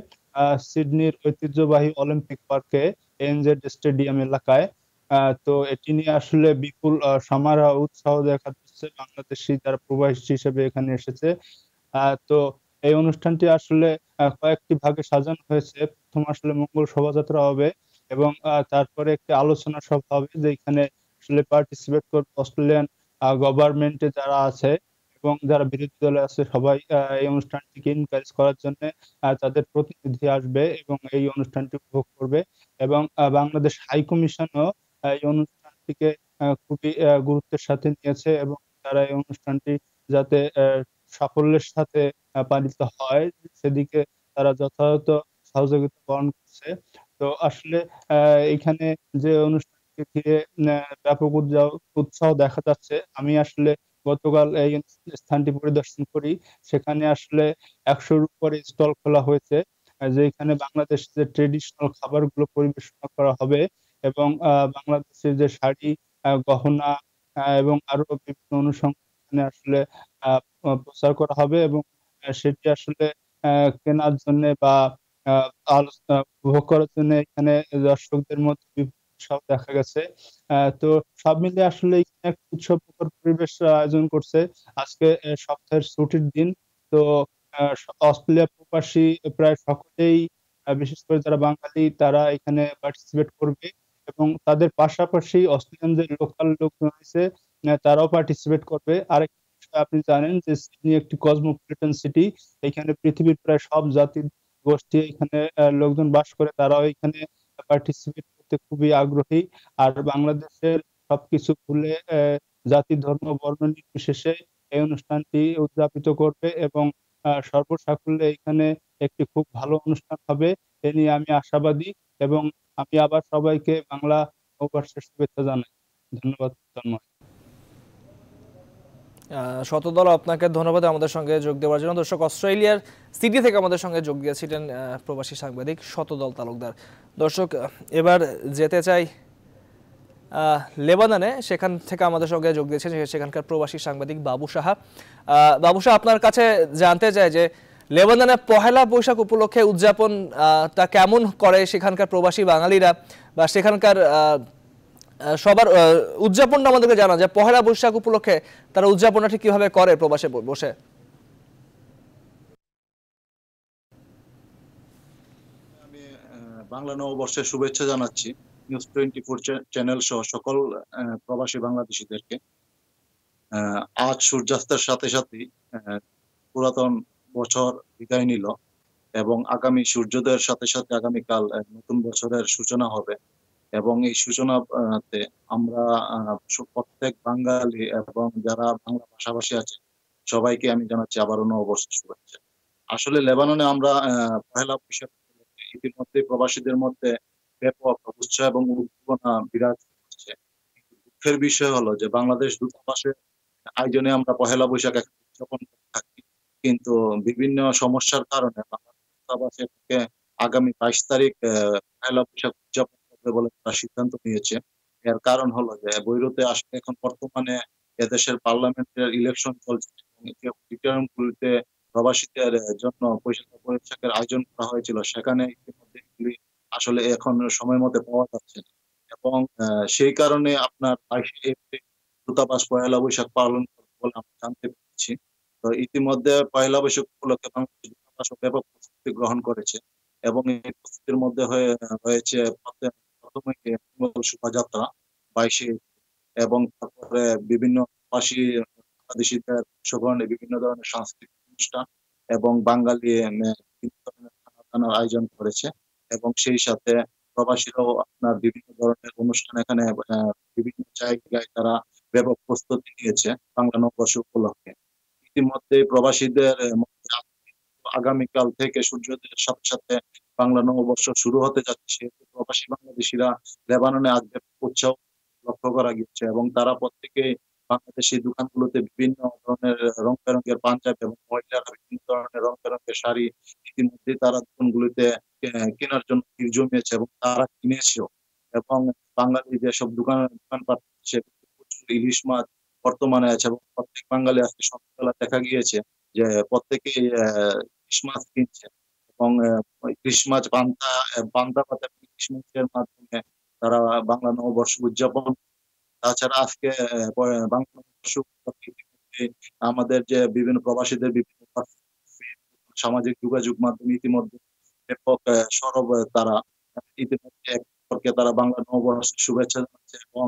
সিডনির ঐতিহ্যবাহী অলিম্পিক পার্কে এনজেড স্টেডিয়াম এলাকায় তো এটি নিয়ে আসলে বিপুল সমারোহ উৎসাহ দেখা যাচ্ছে বাংলাদেশি যারা প্রবাসী হিসেবে এখানে এসেছে তো এই অনুষ্ঠানটি আসলে কয়েকটি ভাগে সাজানো হয়েছে প্রথম আসলে মঙ্গল শোভাযাত্রা হবে এবং তারপরে একটি আলোচনা সভা হবে যেখানে আসলে পার্টিসিপেট করবে অস্ট্রেলিয়ান গভর্নমেন্টে যারা আছে এবং যারা বিরোধী দলে আছে সবাই এই অনুষ্ঠানটিকে ইনকারেজ করার জন্য তাদের প্রতিনিধি আসবে এবং এই অনুষ্ঠানটি উপভোগ করবে এবং বাংলাদেশ হাই কমিশনও এই অনুষ্ঠানটিকে খুবই গুরুত্বের সাথে নিয়েছে এবং তারা এই অনুষ্ঠানটি যাতে সাফল্যের সাথে পালিত হয় সেদিকে তারা যথাযথ সহযোগিতা বহন করছে তো আসলে এখানে যে অনুষ্ঠানকে ঘিরে ব্যাপক উৎসাহ দেখা যাচ্ছে আমি আসলে গতকাল এই স্থানটি পরিদর্শন করি সেখানে আসলে একশোর উপরে স্টল খোলা হয়েছে যেখানে বাংলাদেশ যে ট্রেডিশনাল খাবারগুলো পরিবেশন করা হবে এবং বাংলাদেশের যে শাড়ি গহনা এবং আরো বিভিন্ন অনুষঙ্গে আসলে প্রচার করা হবে এবং সেটি আসলে কেনার জন্য বা আহ আলোচনা উপভোগ করার জন্য এখানে দর্শকদের মধ্যে সব দেখা গেছে তো সব মিলে আসলে এখানে উৎসব পরিবেশ আয়োজন করছে আজকে সপ্তাহের ছুটির দিন তো অস্ট্রেলিয়া প্রবাসী প্রায় সকলেই বিশেষ করে যারা বাঙালি তারা এখানে পার্টিসিপেট করবে এবং তাদের পাশাপাশি অস্ট্রেলিয়ান যে লোকাল লোকজন রয়েছে তারাও পার্টিসিপেট করবে আরেক আপনি জানেন যে সিডনি একটি কসমোপলিটন সিটি এখানে পৃথিবীর প্রায় সব জাতির গোষ্ঠী এখানে লোকজন বাস করে তারা এখানে পার্টিসিপেট করতে খুবই আগ্রহী আর বাংলাদেশের সবকিছু ভুলে জাতি ধর্ম বর্ণ নির্বিশেষে এই অনুষ্ঠানটি উদযাপিত করবে এবং সর্বসাকুল্যে এখানে একটি খুব ভালো অনুষ্ঠান হবে এ নিয়ে আমি আশাবাদী এবং আমি আবার সবাইকে বাংলা শুভেচ্ছা জানাই ধন্যবাদ জন্ময় শতদল আপনাকে ধন্যবাদ আমাদের সঙ্গে যোগ দেওয়ার জন্য দর্শক অস্ট্রেলিয়ার সিটি থেকে আমাদের সঙ্গে যোগ দিয়েছিলেন প্রবাসী সাংবাদিক শতদল তালুকদার দর্শক এবার যেতে চাই লেবাননে সেখান থেকে আমাদের সঙ্গে যোগ দিয়েছেন সেখানকার প্রবাসী সাংবাদিক বাবু সাহা বাবু সাহা আপনার কাছে জানতে চাই যে লেবাননে পহেলা বৈশাখ উপলক্ষে উদযাপনটা কেমন করে সেখানকার প্রবাসী বাঙালিরা বা সেখানকার সবার উদযাপনটা আমাদেরকে জানা যে পহেলা বৈশাখ উপলক্ষে তারা উদযাপনটা ঠিক কীভাবে করে প্রবাসে বসে বাংলা নববর্ষের শুভেচ্ছা জানাচ্ছি নিউজ টোয়েন্টি ফোর চ্যানেল সহ সকল প্রবাসী বাংলাদেশিদেরকে আজ সূর্যাস্তের সাথে সাথে পুরাতন বছর বিদায় নিল এবং আগামী সূর্যোদয়ের সাথে সাথে আগামীকাল নতুন বছরের সূচনা হবে এবং এই সূচনাতে আমরা প্রত্যেক বাঙালি এবং যারা বাংলা ভাষাভাষী আছে সবাইকে আমি জানাচ্ছি আবারও নববর্ষ শুভেচ্ছা আসলে লেবাননে আমরা পহেলা বৈশাখ ইতিমধ্যে প্রবাসীদের মধ্যে ব্যাপক উৎসাহ এবং উদ্দীপনা বিরাজ করছে দুঃখের বিষয় হলো যে বাংলাদেশ দূতাবাসের আয়োজনে আমরা পহেলা বৈশাখ এক উদযাপন করে থাকি কিন্তু বিভিন্ন সমস্যার কারণে বাংলাদেশ দূতাবাসের থেকে আগামী বাইশ তারিখ পহেলা বৈশাখ উদযাপন বলে তারা সিদ্ধান্ত নিয়েছে এর কারণ হলো যে বৈরতে আসলে এখন বর্তমানে এদেশের পার্লামেন্টের ইলেকশন চলছে প্রবাসীদের জন্য পয়সা বৈশাখের আয়োজন করা হয়েছিল সেখানে ইতিমধ্যে আসলে এখন সময় মতে পাওয়া যাচ্ছে না এবং সেই কারণে আপনার দূতাবাস পয়লা বৈশাখ পালন করবে বলে আমরা জানতে পেরেছি তো ইতিমধ্যে পয়লা বৈশাখ উপলক্ষে বাংলাদেশ দূতাবাস ব্যাপক প্রস্তুতি গ্রহণ করেছে এবং এই প্রস্তুতির মধ্যে হয়ে রয়েছে প্রথমে শোভাযাত্রা বাইশে এবং তারপরে বিভিন্ন পাশি বাংলাদেশিদের অংশগ্রহণে বিভিন্ন ধরনের সাংস্কৃতিক অনুষ্ঠান এবং বাঙালি খানা আয়োজন করেছে এবং সেই সাথে প্রবাসীরাও আপনার বিভিন্ন ধরনের অনুষ্ঠান এখানে বিভিন্ন জায়গায় তারা ব্যাপক প্রস্তুতি নিয়েছে বাংলা নববর্ষ উপলক্ষে ইতিমধ্যে প্রবাসীদের আগামীকাল থেকে সূর্যোদয়ের সাথে সাথে বাংলা নববর্ষ শুরু হতে যাচ্ছে প্রবাসী বাংলাদেশিরা লেবাননে আজ উৎসাহ লক্ষ্য করা গিয়েছে এবং তারা প্রত্যেকে বাংলাদেশি দোকানগুলোতে বিভিন্ন ধরনের রং বেরঙের পাঞ্জাব এবং মহিলারা বিভিন্ন ধরনের রং বেরঙের শাড়ি ইতিমধ্যে তারা দোকানগুলিতে কেনার জন্য ভিড় জমিয়েছে এবং তারা কিনেছেও এবং বাঙালি যেসব দোকান দোকানপাট সে প্রচুর ইলিশ মাছ বর্তমানে আছে এবং প্রত্যেক বাঙালি আজকে সকালবেলা দেখা গিয়েছে যে প্রত্যেকেই ইলিশ মাছ কিনছে এবং ক্রিসমাস বান্তা বান্তাবাদ এবং ক্রিসমাসের মাধ্যমে তারা বাংলা নববর্ষ উদযাপন তাছাড়া আজকে বাংলা নববর্ষ আমাদের যে বিভিন্ন প্রবাসীদের বিভিন্ন সামাজিক যোগাযোগ মাধ্যমে ইতিমধ্যে ব্যাপক সরব তারা ইতিমধ্যে তারা বাংলা নববর্ষের শুভেচ্ছা জানাচ্ছে এবং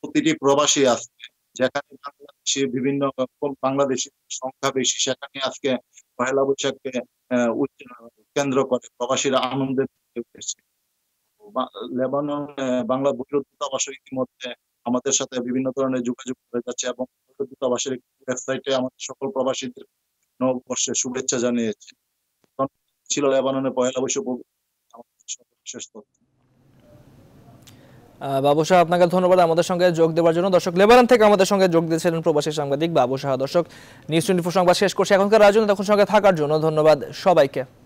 প্রতিটি প্রবাসী আজকে যেখানে বাংলাদেশে বিভিন্ন বাংলাদেশের সংখ্যা বেশি সেখানে আজকে পয়লা বৈশাখকে কেন্দ্র করে প্রবাসীরা আনন্দের উঠেছে লেবানন বাংলা দূতাবাস ইতিমধ্যে আমাদের সাথে বিভিন্ন ধরনের যোগাযোগ করে যাচ্ছে এবং দূতাবাসের ওয়েবসাইটে আমাদের সকল প্রবাসীদের নববর্ষে শুভেচ্ছা জানিয়েছে ছিল লেবাননে পয়লা বৈশাখ শেষ তথ্য বাবু শাহ আপনাকে ধন্যবাদ আমাদের সঙ্গে যোগ দেওয়ার জন্য দর্শক লেবারান থেকে আমাদের সঙ্গে যোগ দিয়েছিলেন প্রবাসী সাংবাদিক বাবু শাহ দর্শক নিউজ টোয়েন্টি ফোর সংবাদ শেষ করছে এখনকার রাজনীতি তখন সঙ্গে থাকার জন্য ধন্যবাদ সবাইকে